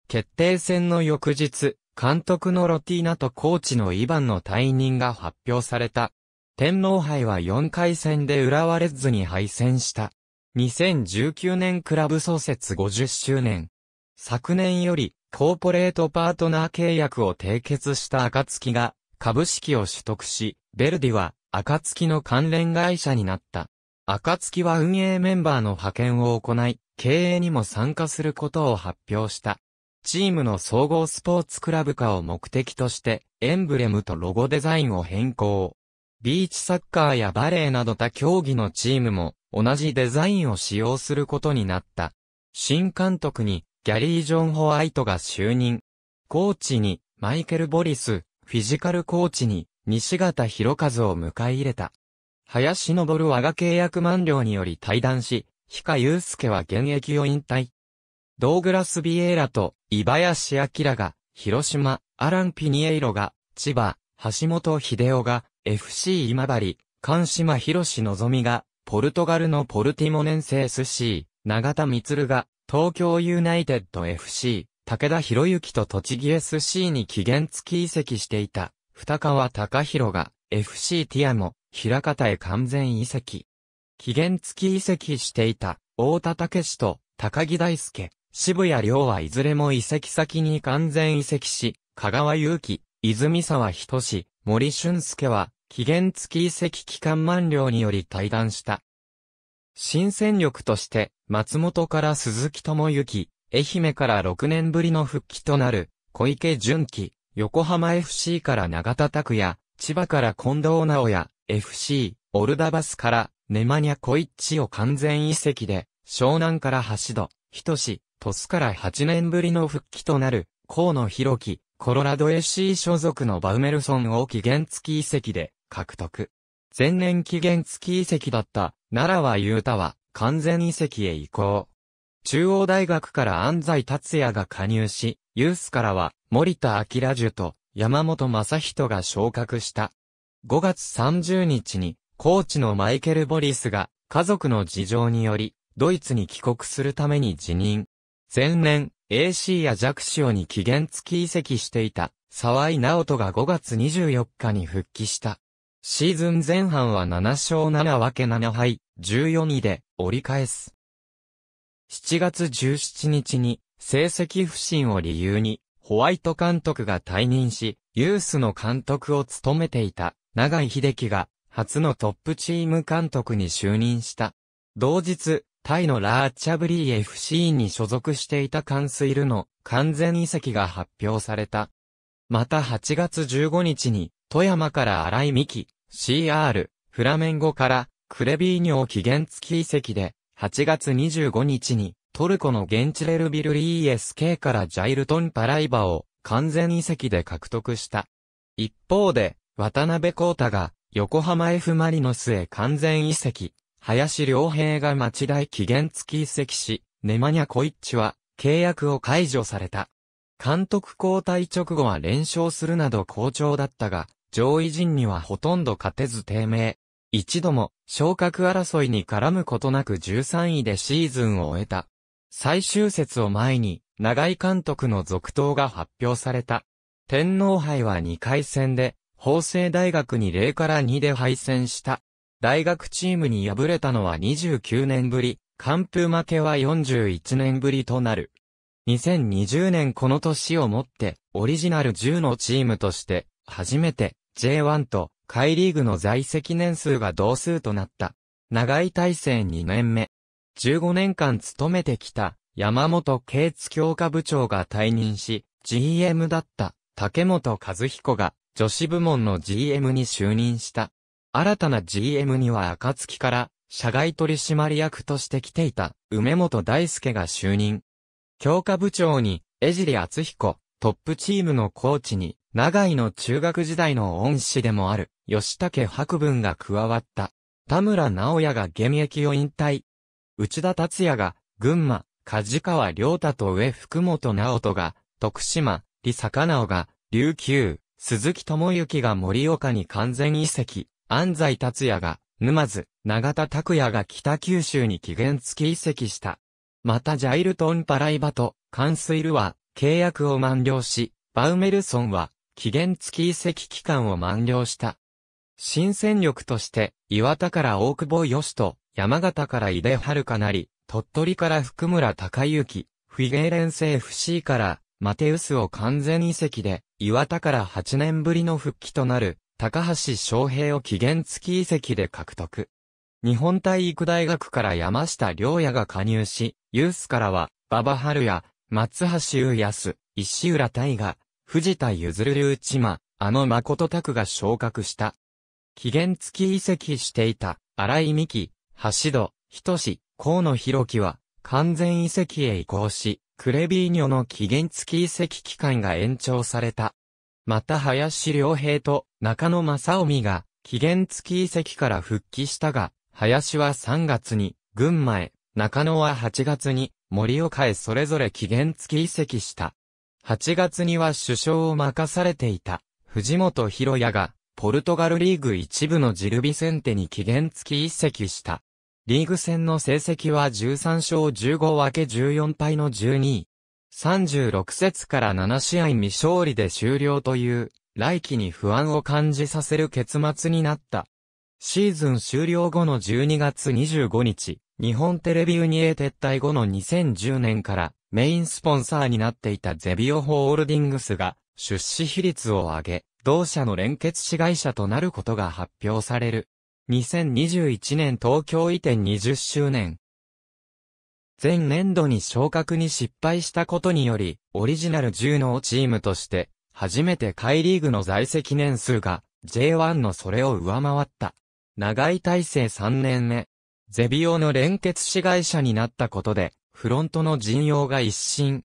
[SPEAKER 1] 決定戦の翌日、監督のロティーナとコーチのイバンの退任が発表された。天皇杯は4回戦で浦和レッズに敗戦した。2019年クラブ創設50周年。昨年よりコーポレートパートナー契約を締結した暁が株式を取得し、ベルディは暁の関連会社になった。暁は運営メンバーの派遣を行い、経営にも参加することを発表した。チームの総合スポーツクラブ化を目的として、エンブレムとロゴデザインを変更。ビーチサッカーやバレーなど他競技のチームも同じデザインを使用することになった。新監督にギャリー・ジョン・ホワイトが就任。コーチにマイケル・ボリス、フィジカルコーチに西方博和を迎え入れた。林昇和が契約満了により退団し、氷川ス介は現役を引退。ドーグラス・ビエーラとイバヤシ・アキラが広島、アラン・ピニエイロが千葉、橋本秀夫が FC 今治、菅島博士のぞみが、ポルトガルのポルティモネンセ SC、永田光が、東京ユナイテッド FC、武田博之と栃木 SC に期限付き移籍していた、二川隆弘が、FC ティアモ、平方へ完全移籍。期限付き移籍していた、大田武史と、高木大輔、渋谷亮はいずれも移籍先に完全移籍し、香川祐希、泉沢仁志、森俊介は、期限付き遺跡期間満了により退団した。新戦力として、松本から鈴木智之、愛媛から6年ぶりの復帰となる、小池純希、横浜 FC から長田拓也、千葉から近藤直也、FC、オルダバスから、ネマニャ・コイッチを完全遺跡で、湘南から橋戸、ひとし、鳥栖から8年ぶりの復帰となる、河野博樹、コロラド SC 所属のバウメルソンを期限付き遺跡で獲得。前年期限付き遺跡だった奈良はータは完全遺跡へ移行。中央大学から安西達也が加入し、ユースからは森田明樹と山本正人が昇格した。5月30日にコーチのマイケル・ボリスが家族の事情によりドイツに帰国するために辞任。前年、AC や弱小に期限付き移籍していた沢井直人が5月24日に復帰した。シーズン前半は7勝7分け7敗、14位で折り返す。7月17日に成績不振を理由にホワイト監督が退任し、ユースの監督を務めていた長井秀樹が初のトップチーム監督に就任した。同日、タイのラーチャブリー FC に所属していたカンスイルの完全移籍が発表された。また8月15日に、富山から荒井美希、CR、フラメンゴから、クレビーニョを期限付き移籍で、8月25日に、トルコの現地レルビルリー SK からジャイルトン・パライバを完全移籍で獲得した。一方で、渡辺光太が横浜 F・ マリノスへ完全移籍。林良平が町大期限付き移籍し、ネマニャ・コイッチは契約を解除された。監督交代直後は連勝するなど好調だったが、上位陣にはほとんど勝てず低迷。一度も昇格争いに絡むことなく13位でシーズンを終えた。最終節を前に、長井監督の続投が発表された。天皇杯は2回戦で、法政大学に0から2で敗戦した。大学チームに敗れたのは29年ぶり、完封負けは41年ぶりとなる。2020年この年をもって、オリジナル10のチームとして、初めて J1 と海リーグの在籍年数が同数となった。長い体制2年目。15年間勤めてきた山本啓津教科部長が退任し、GM だった竹本和彦が女子部門の GM に就任した。新たな GM には暁から、社外取締役として来ていた、梅本大輔が就任。教科部長に、江尻厚彦、トップチームのコーチに、長井の中学時代の恩師でもある、吉武博文が加わった。田村直也が現役を引退。内田達也が、群馬、梶川良太と上福本直人が、徳島、李坂直が、琉球、鈴木智之が盛岡に完全移籍。安西達也が、沼津、長田拓也が北九州に期限付き移籍した。またジャイルトン・パライバと、カンスイルは、契約を満了し、バウメルソンは、期限付き移籍期間を満了した。新戦力として、岩田から大久保義と、山形から井出春かなり、鳥取から福村隆之、フィゲーレンセ FC から、マテウスを完全移籍で、岩田から8年ぶりの復帰となる、高橋昌平を期限付き移籍で獲得。日本体育大学から山下良也が加入し、ユースからは、馬場春也、松橋優康、石浦大河、藤田譲る内間、あの誠拓が昇格した。期限付き移籍していた、荒井美希、橋戸、仁河野博樹は、完全移籍へ移行し、クレビーニョの期限付き移籍期間が延長された。また林良平と中野正臣が期限付き移籍から復帰したが、林は3月に群馬へ、中野は8月に森岡へそれぞれ期限付き移籍した。8月には首相を任されていた藤本博也がポルトガルリーグ一部のジルビセンテに期限付き移籍した。リーグ戦の成績は13勝15分け14敗の12位。36節から7試合未勝利で終了という、来季に不安を感じさせる結末になった。シーズン終了後の12月25日、日本テレビユニエ撤退後の2010年からメインスポンサーになっていたゼビオホールディングスが出資比率を上げ、同社の連結子会社となることが発表される。2021年東京移転20周年、前年度に昇格に失敗したことにより、オリジナル10のチームとして、初めて海リーグの在籍年数が J1 のそれを上回った。長い体制3年目。ゼビオの連結子会社になったことで、フロントの陣容が一新。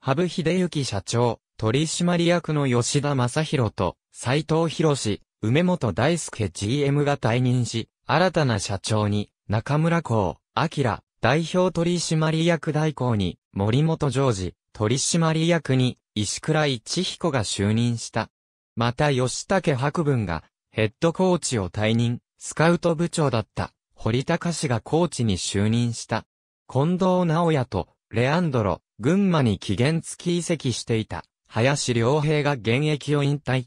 [SPEAKER 1] ハブ秀幸社長、取締役の吉田正宏と、斎藤博士、梅本大輔 GM が退任し、新たな社長に、中村光、明、代表取締役代行に森本常治、取締役に石倉一彦が就任した。また吉武博文がヘッドコーチを退任、スカウト部長だった堀高氏がコーチに就任した。近藤直也とレアンドロ、群馬に期限付き移籍していた林良平が現役を引退。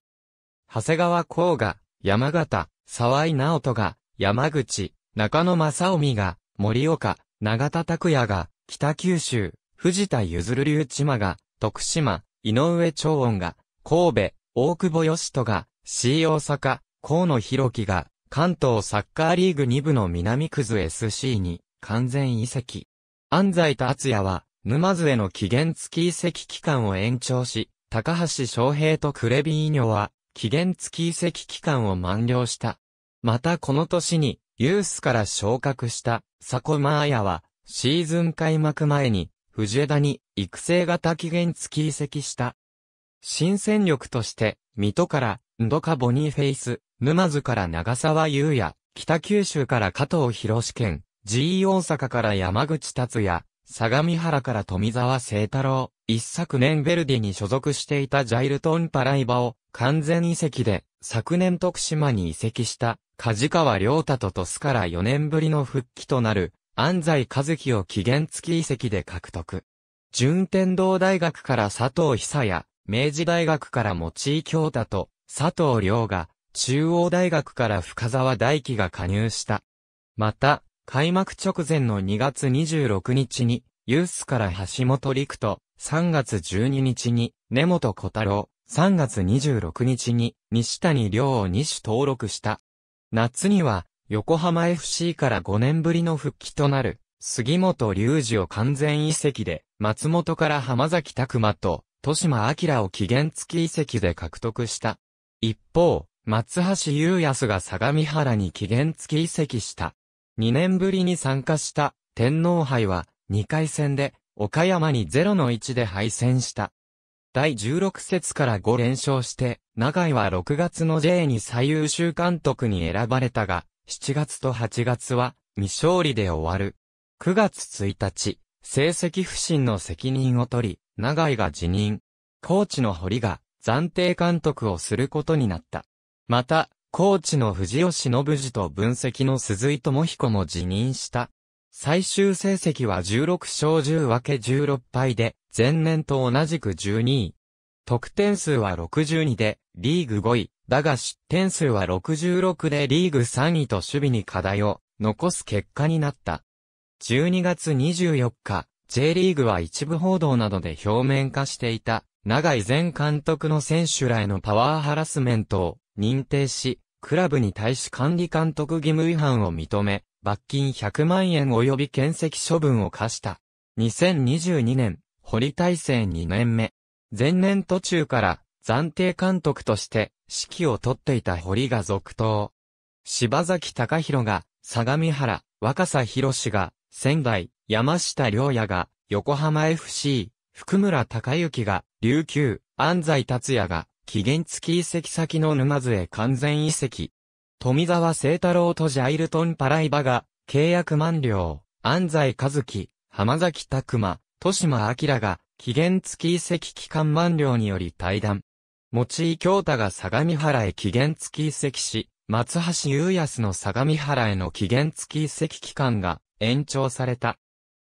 [SPEAKER 1] 長谷川光が山形、沢井直人が山口、中野正臣が森岡、長田拓也が、北九州、藤田譲流千葉が、徳島、井上長音が、神戸、大久保義人が、C 大阪、河野博樹が、関東サッカーリーグ2部の南区図 SC に、完全移籍。安西達也は、沼津への期限付き移籍期間を延長し、高橋昌平とクレビーニョは、期限付き移籍期間を満了した。またこの年に、ユースから昇格したサコマーヤは、シーズン開幕前に、藤枝に育成型期限付き移籍した。新戦力として、水戸から、ドカ・ボニーフェイス、沼津から長沢優也、北九州から加藤博志県、G 大阪から山口達也、相模原から富沢聖太郎、一昨年ヴェルディに所属していたジャイルトン・パライバを完全移籍で昨年徳島に移籍した、梶川良太と鳥栖から4年ぶりの復帰となる、安西和樹を期限付き移籍で獲得。順天堂大学から佐藤久也、明治大学から持井京太と、佐藤良が、中央大学から深沢大樹が加入した。また、開幕直前の2月26日に、ユースから橋本陸と、3月12日に、根本小太郎、3月26日に西谷亮を2種登録した。夏には横浜 FC から5年ぶりの復帰となる杉本隆二を完全移籍で松本から浜崎拓馬と豊島明を期限付き移籍で獲得した。一方、松橋優康が相模原に期限付き移籍した。2年ぶりに参加した天皇杯は2回戦で岡山に0の1で敗戦した。第16節から5連勝して、長井は6月の J に最優秀監督に選ばれたが、7月と8月は未勝利で終わる。9月1日、成績不振の責任を取り、長井が辞任。コーチの堀が暫定監督をすることになった。また、コーチの藤吉信次と分析の鈴井智彦も辞任した。最終成績は16勝10分け16敗で、前年と同じく12位。得点数は62で、リーグ5位、だが失点数は66でリーグ3位と守備に課題を残す結果になった。12月24日、J リーグは一部報道などで表面化していた、長井前監督の選手らへのパワーハラスメントを認定し、クラブに対し管理監督義務違反を認め、罰金100万円及び検責処分を課した。2022年、堀大成2年目。前年途中から暫定監督として指揮を取っていた堀が続投。柴崎隆弘が相模原、若狭博が仙台、山下良也が横浜 FC、福村隆之が琉球、安西達也が期限付き移籍先の沼津へ完全移籍。富澤聖太郎とジャイルトン・パライバが契約満了。安西和樹、浜崎拓馬、豊島明が期限付き移籍期間満了により退団。持井京太が相模原へ期限付き移籍し、松橋雄康の相模原への期限付き移籍期間が延長された。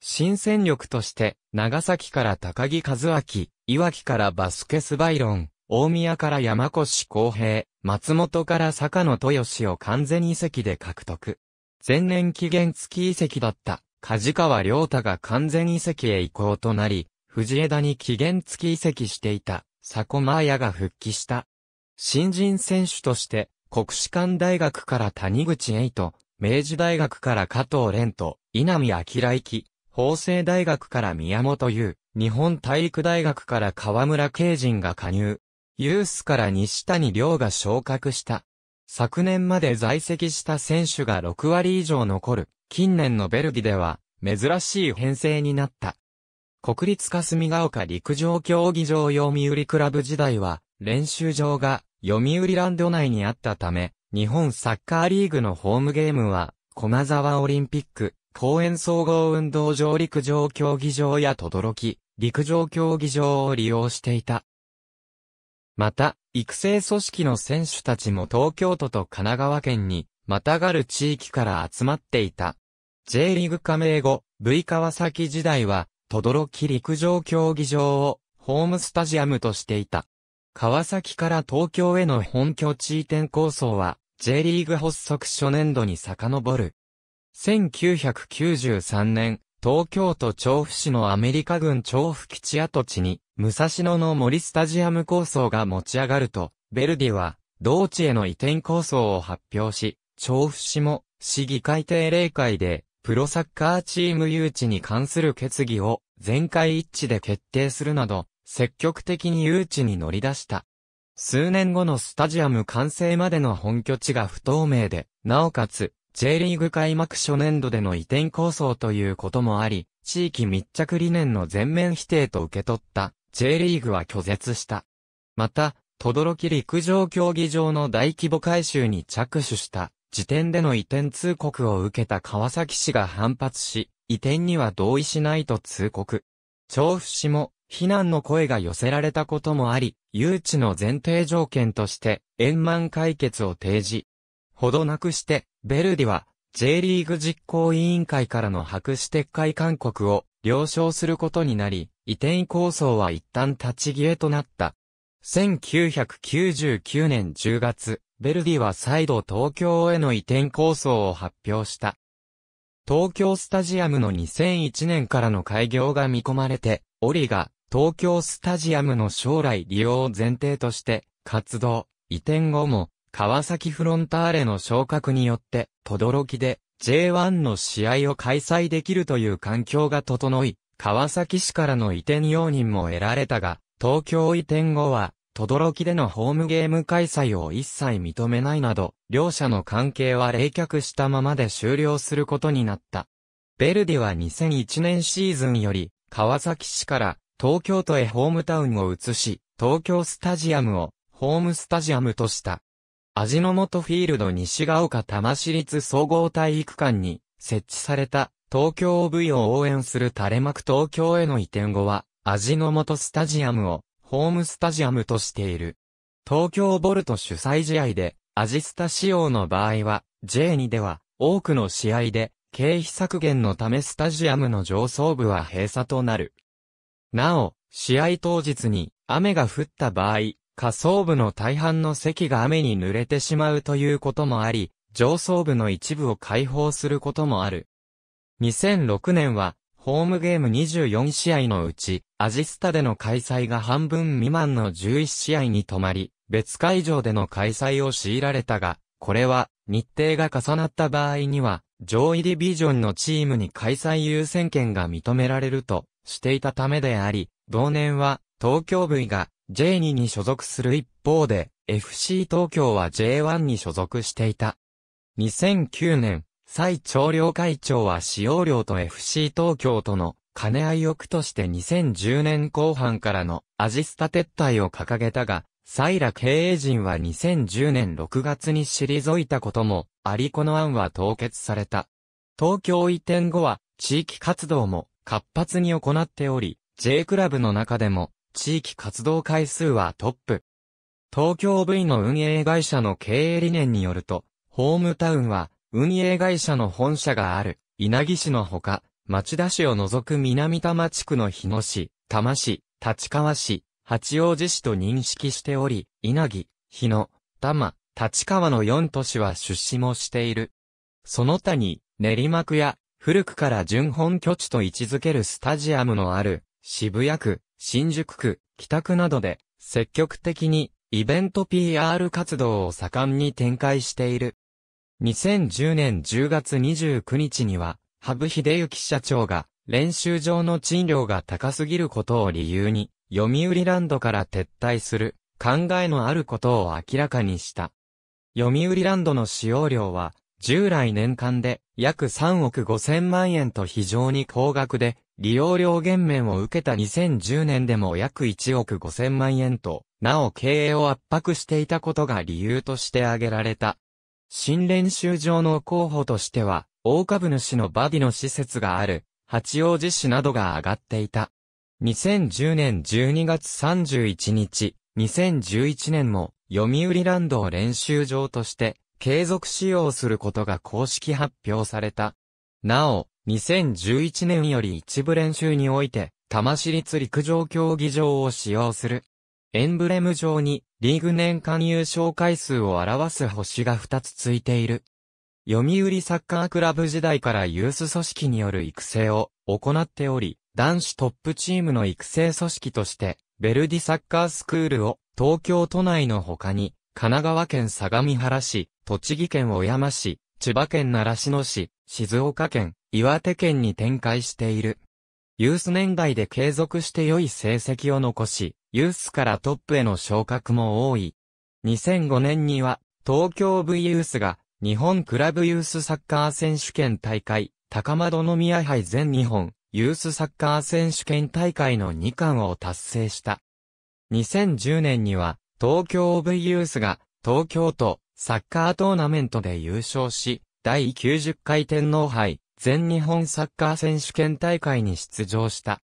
[SPEAKER 1] 新戦力として、長崎から高木和明、岩木からバスケスバイロン、大宮から山越公平、松本から坂野豊を完全移籍で獲得。前年期限付き移籍だった梶川良太が完全移籍へ移行となり、藤枝に期限付き移籍していた、佐古マーヤが復帰した。新人選手として、国士舘大学から谷口栄と、明治大学から加藤蓮と、稲見明行き、法政大学から宮本優、日本体育大学から河村慶人が加入。ユースから西谷亮が昇格した。昨年まで在籍した選手が6割以上残る近年のベルディでは、珍しい編成になった。国立霞ヶ丘陸上競技場読売クラブ時代は、練習場が読売ランド内にあったため、日本サッカーリーグのホームゲームは、駒沢オリンピック、公園総合運動場陸上競技場や轟き、陸上競技場を利用していた。また、育成組織の選手たちも東京都と神奈川県に、またがる地域から集まっていた。J リーグ加盟後、V 川崎時代は、轟陸上競技場をホームスタジアムとしていた。川崎から東京への本拠地移転構想は、J リーグ発足初年度に遡る。1993年、東京都調布市のアメリカ軍調布基地跡地に、武蔵野の森スタジアム構想が持ち上がると、ベルディは、同地への移転構想を発表し、調布市も、市議会定例会で、プロサッカーチーム誘致に関する決議を全会一致で決定するなど、積極的に誘致に乗り出した。数年後のスタジアム完成までの本拠地が不透明で、なおかつ、J リーグ開幕初年度での移転構想ということもあり、地域密着理念の全面否定と受け取った J リーグは拒絶した。また、轟陸上競技場の大規模改修に着手した時点での移転通告を受けた川崎市が反発し、移転には同意しないと通告。調布市も、非難の声が寄せられたこともあり、誘致の前提条件として、円満解決を提示。ほどなくして、ベルディは、J リーグ実行委員会からの白紙撤回勧告を了承することになり、移転構想は一旦立ち消えとなった。1999年10月、ベルディは再度東京への移転構想を発表した。東京スタジアムの2001年からの開業が見込まれて、オリが東京スタジアムの将来利用を前提として活動、移転後も川崎フロンターレの昇格によって、きで J1 の試合を開催できるという環境が整い、川崎市からの移転容認も得られたが、東京移転後は轟でのホームゲーム開催を一切認めないなど、両者の関係は冷却したままで終了することになった。ベルディは2001年シーズンより、川崎市から東京都へホームタウンを移し、東京スタジアムをホームスタジアムとした。味の素フィールド西が丘多摩市立総合体育館に設置された東京 OV を応援する垂れ幕東京への移転後は味の素スタジアムをホームスタジアムとしている。東京ボルト主催試合で、アジスタ仕様の場合は、J2 では、多くの試合で、経費削減のためスタジアムの上層部は閉鎖となる。なお、試合当日に雨が降った場合、下層部の大半の席が雨に濡れてしまうということもあり、上層部の一部を開放することもある。2006年はホームゲーム24試合のうち、アジスタでの開催が半分未満の11試合に止まり、別会場での開催を強いられたが、これは、日程が重なった場合には、上位ディビジョンのチームに開催優先権が認められるとしていたためであり、同年は、東京部位が J2 に所属する一方で、FC 東京は J1 に所属していた。2009年、蔡長領会長は使用料と FC 東京との兼ね合い欲として2010年後半からのアジスタ撤退を掲げたが、蔡ら経営陣は2010年6月に退いたことも、ありこの案は凍結された。東京移転後は、地域活動も活発に行っており、J クラブの中でも、地域活動回数はトップ。東京 V の運営会社の経営理念によると、ホームタウンは、運営会社の本社がある、稲城市のほか、町田市を除く南多摩地区の日野市、多摩市、立川市、八王子市と認識しており、稲城、日野、多摩、立川の4都市は出資もしている。その他に、練馬区や、古くから順本拠地と位置づけるスタジアムのある、渋谷区、新宿区、北区などで、積極的に、イベント PR 活動を盛んに展開している。2010年10月29日には、羽生秀幸社長が、練習場の賃料が高すぎることを理由に、読売ランドから撤退する考えのあることを明らかにした。読売ランドの使用料は、従来年間で約3億5千万円と非常に高額で、利用料減免を受けた2010年でも約1億5千万円と、なお経営を圧迫していたことが理由として挙げられた。新練習場の候補としては、大株主のバディの施設がある、八王子市などが挙がっていた。2010年12月31日、2011年も、読売ランドを練習場として、継続使用することが公式発表された。なお、2011年より一部練習において、多摩市立陸上競技場を使用するエンブレム上にリーグ年間優勝回数を表す星が2つついている。読売サッカークラブ時代からユース組織による育成を行っており、男子トップチームの育成組織として、ベルディサッカースクールを東京都内の他に、神奈川県相模原市、栃木県小山市、千葉県習志野市、静岡県、岩手県に展開している。ユース年代で継続して良い成績を残し、ユースからトップへの昇格も多い。2005年には、東京 V ユースが、日本クラブユースサッカー選手権大会、高窓宮杯全日本、ユースサッカー選手権大会の2冠を達成した。2010年には、東京 V ユースが、東京都、サッカートーナメントで優勝し、第90回天皇杯、全日本サッカー選手権大会に出場した。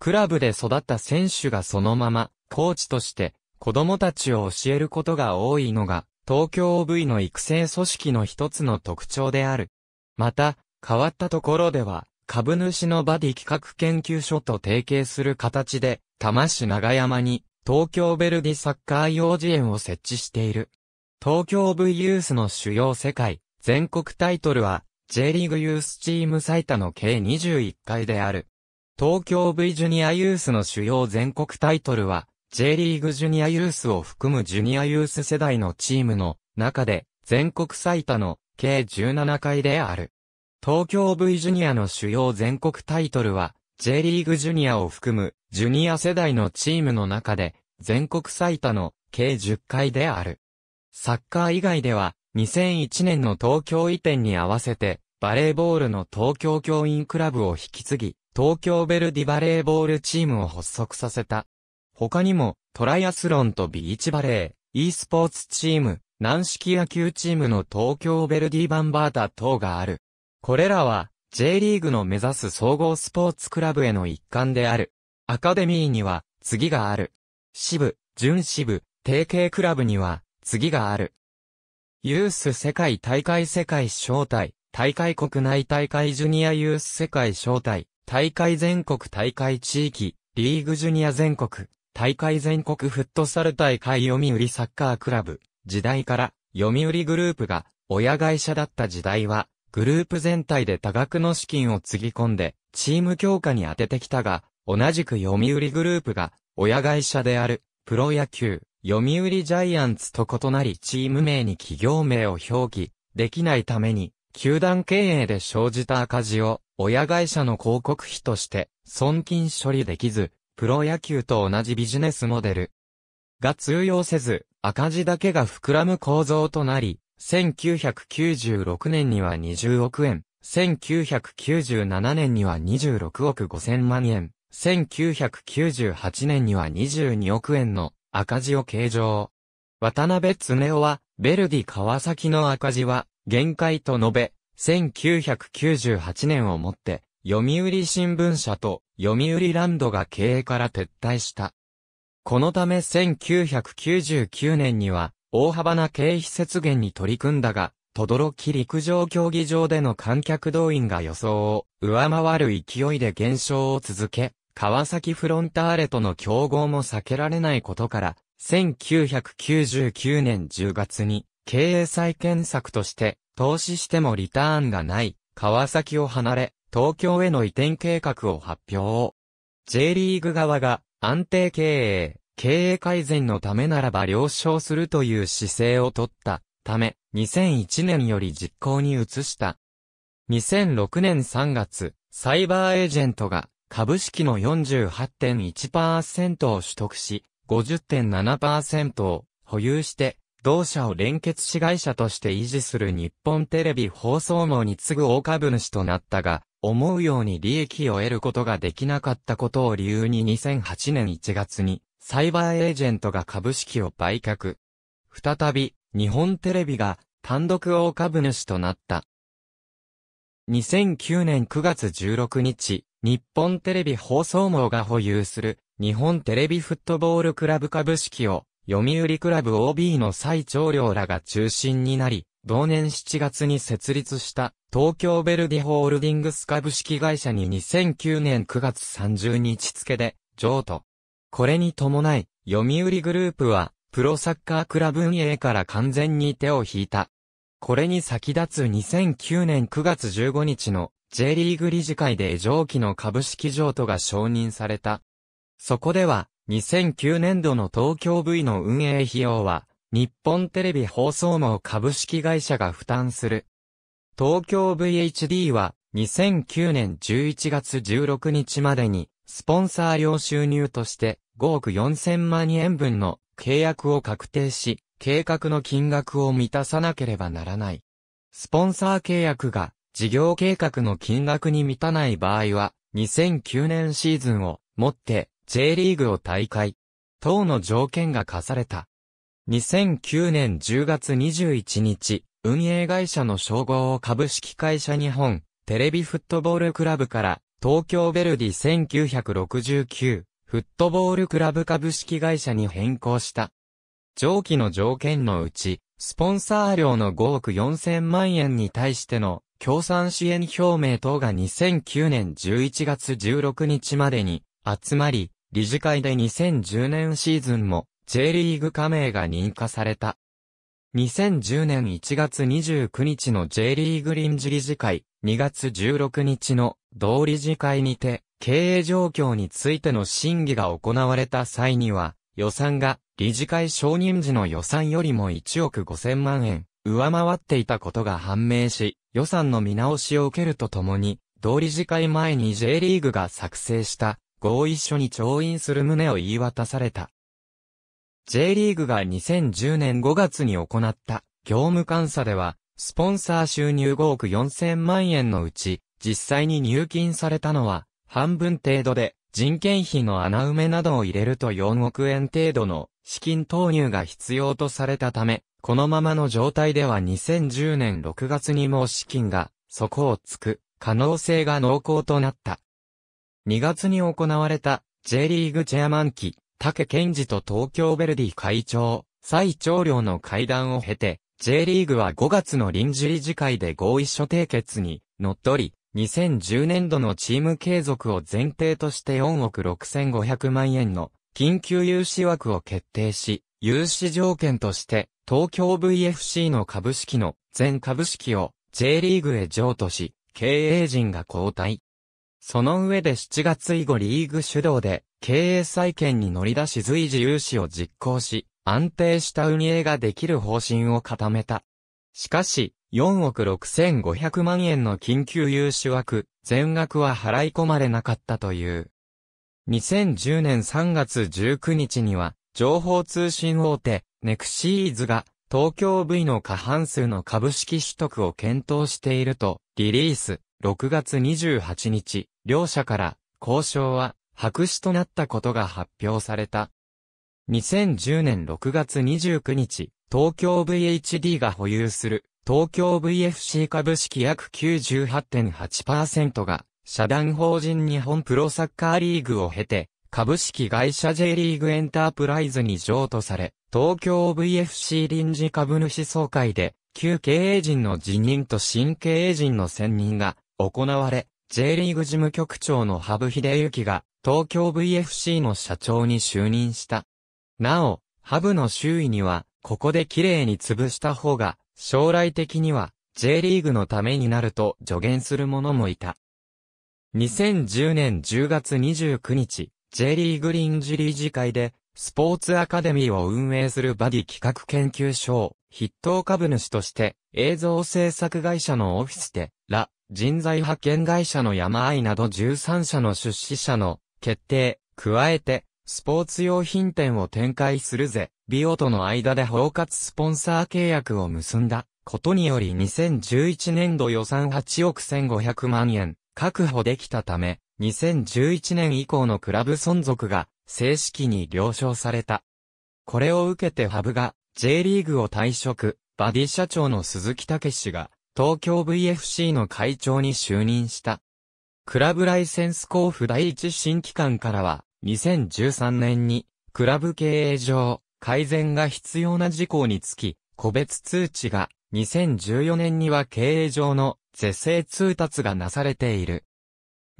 [SPEAKER 1] クラブで育った選手がそのまま、コーチとして、子供たちを教えることが多いのが、東京 OV の育成組織の一つの特徴である。また、変わったところでは、株主のバディ企画研究所と提携する形で、多摩市長山に、東京ベルディサッカー幼児園を設置している。東京 V ユースの主要世界、全国タイトルは、J リーグユースチーム最多の計21回である。東京 V ジュニアユースの主要全国タイトルは、J リーグジュニアユースを含むジュニアユース世代のチームの中で、全国最多の計17回である。東京 V ジュニアの主要全国タイトルは、J リーグジュニアを含むジュニア世代のチームの中で、全国最多の計10回である。サッカー以外では、2001年の東京移転に合わせて、バレーボールの東京教員クラブを引き継ぎ、東京ベルディバレーボールチームを発足させた。他にも、トライアスロンとビーチバレー、e スポーツチーム、軟式野球チームの東京ベルディバンバータ等がある。これらは、J リーグの目指す総合スポーツクラブへの一環である。アカデミーには、次がある。支部、準支部、提携クラブには、次がある。ユース世界大会世界招待、大会国内大会ジュニアユース世界招待、大会全国大会地域、リーグジュニア全国、大会全国フットサル大会読売サッカークラブ、時代から、読売グループが、親会社だった時代は、グループ全体で多額の資金をつぎ込んで、チーム強化に当ててきたが、同じく読売グループが、親会社である、プロ野球、読売ジャイアンツと異なりチーム名に企業名を表記、できないために、球団経営で生じた赤字を、親会社の広告費として、損金処理できず、プロ野球と同じビジネスモデルが通用せず、赤字だけが膨らむ構造となり、1996年には20億円、1997年には26億5000万円、1998年には22億円の赤字を計上。渡辺恒夫は、ベルディ川崎の赤字は、限界と述べ、1998年をもって、読売新聞社と読売ランドが経営から撤退した。このため1999年には、大幅な経費節減に取り組んだが、轟陸上競技場での観客動員が予想を上回る勢いで減少を続け、川崎フロンターレとの競合も避けられないことから、1999年10月に経営再建策として投資してもリターンがない、川崎を離れ、東京への移転計画を発表。J リーグ側が安定経営、経営改善のためならば了承するという姿勢をとったため、2001年より実行に移した。2006年3月、サイバーエージェントが株式の48.1%を取得し、50.7%を保有して同社を連結子会社として維持する日本テレビ放送網に次ぐ大株主となったが、思うように利益を得ることができなかったことを理由に2008年1月に、サイバーエージェントが株式を売却。再び、日本テレビが単独大株主となった。2009年9月16日、日本テレビ放送網が保有する日本テレビフットボールクラブ株式を読売クラブ OB の最長寮らが中心になり、同年7月に設立した東京ベルディホールディングス株式会社に2009年9月30日付で譲渡。これに伴い、読売グループはプロサッカークラブ運営から完全に手を引いた。これに先立つ2009年9月15日の J リーグ理事会で上記の株式譲渡が承認された。そこでは、2009年度の東京 V の運営費用は、日本テレビ放送網株式会社が負担する。東京 VHD は、2009年11月16日までに、スポンサー料収入として、5億4000万円分の契約を確定し、計画の金額を満たさなければならない。スポンサー契約が事業計画の金額に満たない場合は、2009年シーズンをもって J リーグを大会等の条件が課された。2009年10月21日、運営会社の称号を株式会社日本テレビフットボールクラブから東京ベルディ1969フットボールクラブ株式会社に変更した。上記の条件のうち、スポンサー料の5億4000万円に対しての協賛支援表明等が2009年11月16日までに集まり、理事会で2010年シーズンも J リーグ加盟が認可された。2010年1月29日の J リーグ臨時理事会、2月16日の同理事会にて、経営状況についての審議が行われた際には、予算が理事会承認時の予算よりも1億5000万円、上回っていたことが判明し、予算の見直しを受けるとともに、同理事会前に J リーグが作成した合意書に調印する旨を言い渡された。J リーグが2010年5月に行った業務監査では、スポンサー収入5億4000万円のうち、実際に入金されたのは、半分程度で、人件費の穴埋めなどを入れると4億円程度の資金投入が必要とされたため、このままの状態では2010年6月にも資金が底をつく可能性が濃厚となった。2月に行われた J リーグチェアマン期、竹健二と東京ベルディ会長、蔡長領の会談を経て、J リーグは5月の臨時理事会で合意書締結に、のっとり、2010年度のチーム継続を前提として4億6500万円の緊急融資枠を決定し、融資条件として、東京 VFC の株式の全株式を J リーグへ譲渡し、経営陣が交代。その上で7月以後リーグ主導で経営再建に乗り出し随時融資を実行し、安定した運営ができる方針を固めた。しかし、4億6500万円の緊急融資枠、全額は払い込まれなかったという。2010年3月19日には、情報通信大手、ネクシーズが、東京 V の過半数の株式取得を検討していると、リリース。6月28日、両者から交渉は白紙となったことが発表された。2010年6月29日、東京 VHD が保有する東京 VFC 株式約98.8%が社団法人日本プロサッカーリーグを経て株式会社 J リーグエンタープライズに譲渡され、東京 VFC 臨時株主総会で、旧経営陣の辞任と新経営陣の選任が行われ、J リーグ事務局長の羽生秀幸が、東京 VFC の社長に就任した。なお、ハブの周囲には、ここで綺麗に潰した方が、将来的には、J リーグのためになると助言する者もいた。2010年10月29日、J リーグ臨時理事会で、スポーツアカデミーを運営するバディ企画研究所を筆頭株主として映像制作会社のオフィスで、ラ・人材派遣会社の山合など13社の出資者の決定、加えて、スポーツ用品店を展開するぜ、ビオとの間で包括スポンサー契約を結んだことにより2011年度予算8億1500万円確保できたため、2011年以降のクラブ存続が正式に了承された。これを受けてハブが J リーグを退職、バディ社長の鈴木武氏が東京 VFC の会長に就任した。クラブライセンス交付第一新機関からは、2013年に、クラブ経営上、改善が必要な事項につき、個別通知が、2014年には経営上の是正通達がなされている。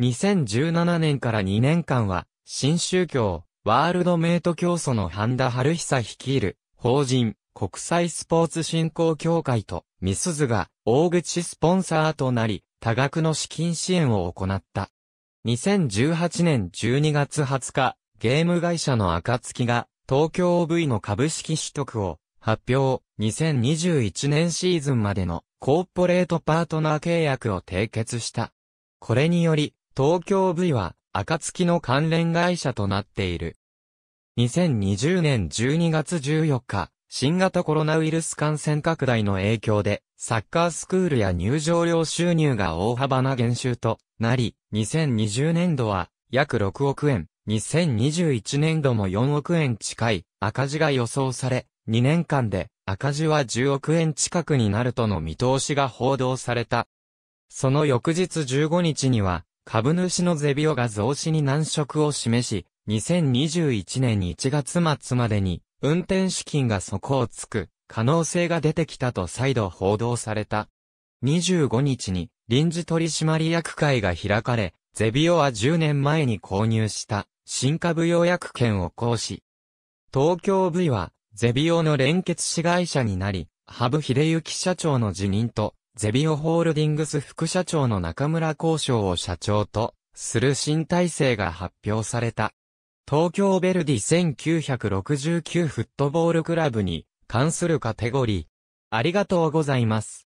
[SPEAKER 1] 2017年から2年間は、新宗教、ワールドメイト教祖の半田春久率いる、法人、国際スポーツ振興協会と、ミスズが大口スポンサーとなり、多額の資金支援を行った。2018年12月20日、ゲーム会社の暁が東京 OV の株式取得を発表、2021年シーズンまでのコーポレートパートナー契約を締結した。これにより、東京 V は、暁の関連会社となっている。2020年12月14日、新型コロナウイルス感染拡大の影響で、サッカースクールや入場料収入が大幅な減収となり、2020年度は約6億円、2021年度も4億円近い赤字が予想され、2年間で赤字は10億円近くになるとの見通しが報道された。その翌日15日には、株主のゼビオが増資に難色を示し、2021年1月末までに運転資金が底をつく可能性が出てきたと再度報道された。25日に臨時取締役会が開かれ、ゼビオは10年前に購入した新株予約権を行使。東京 V はゼビオの連結子会社になり、ハブ秀幸社長の辞任と、ゼビオホールディングス副社長の中村交渉を社長とする新体制が発表された。東京ヴェルディ1969フットボールクラブに関するカテゴリー。ありがとうございます。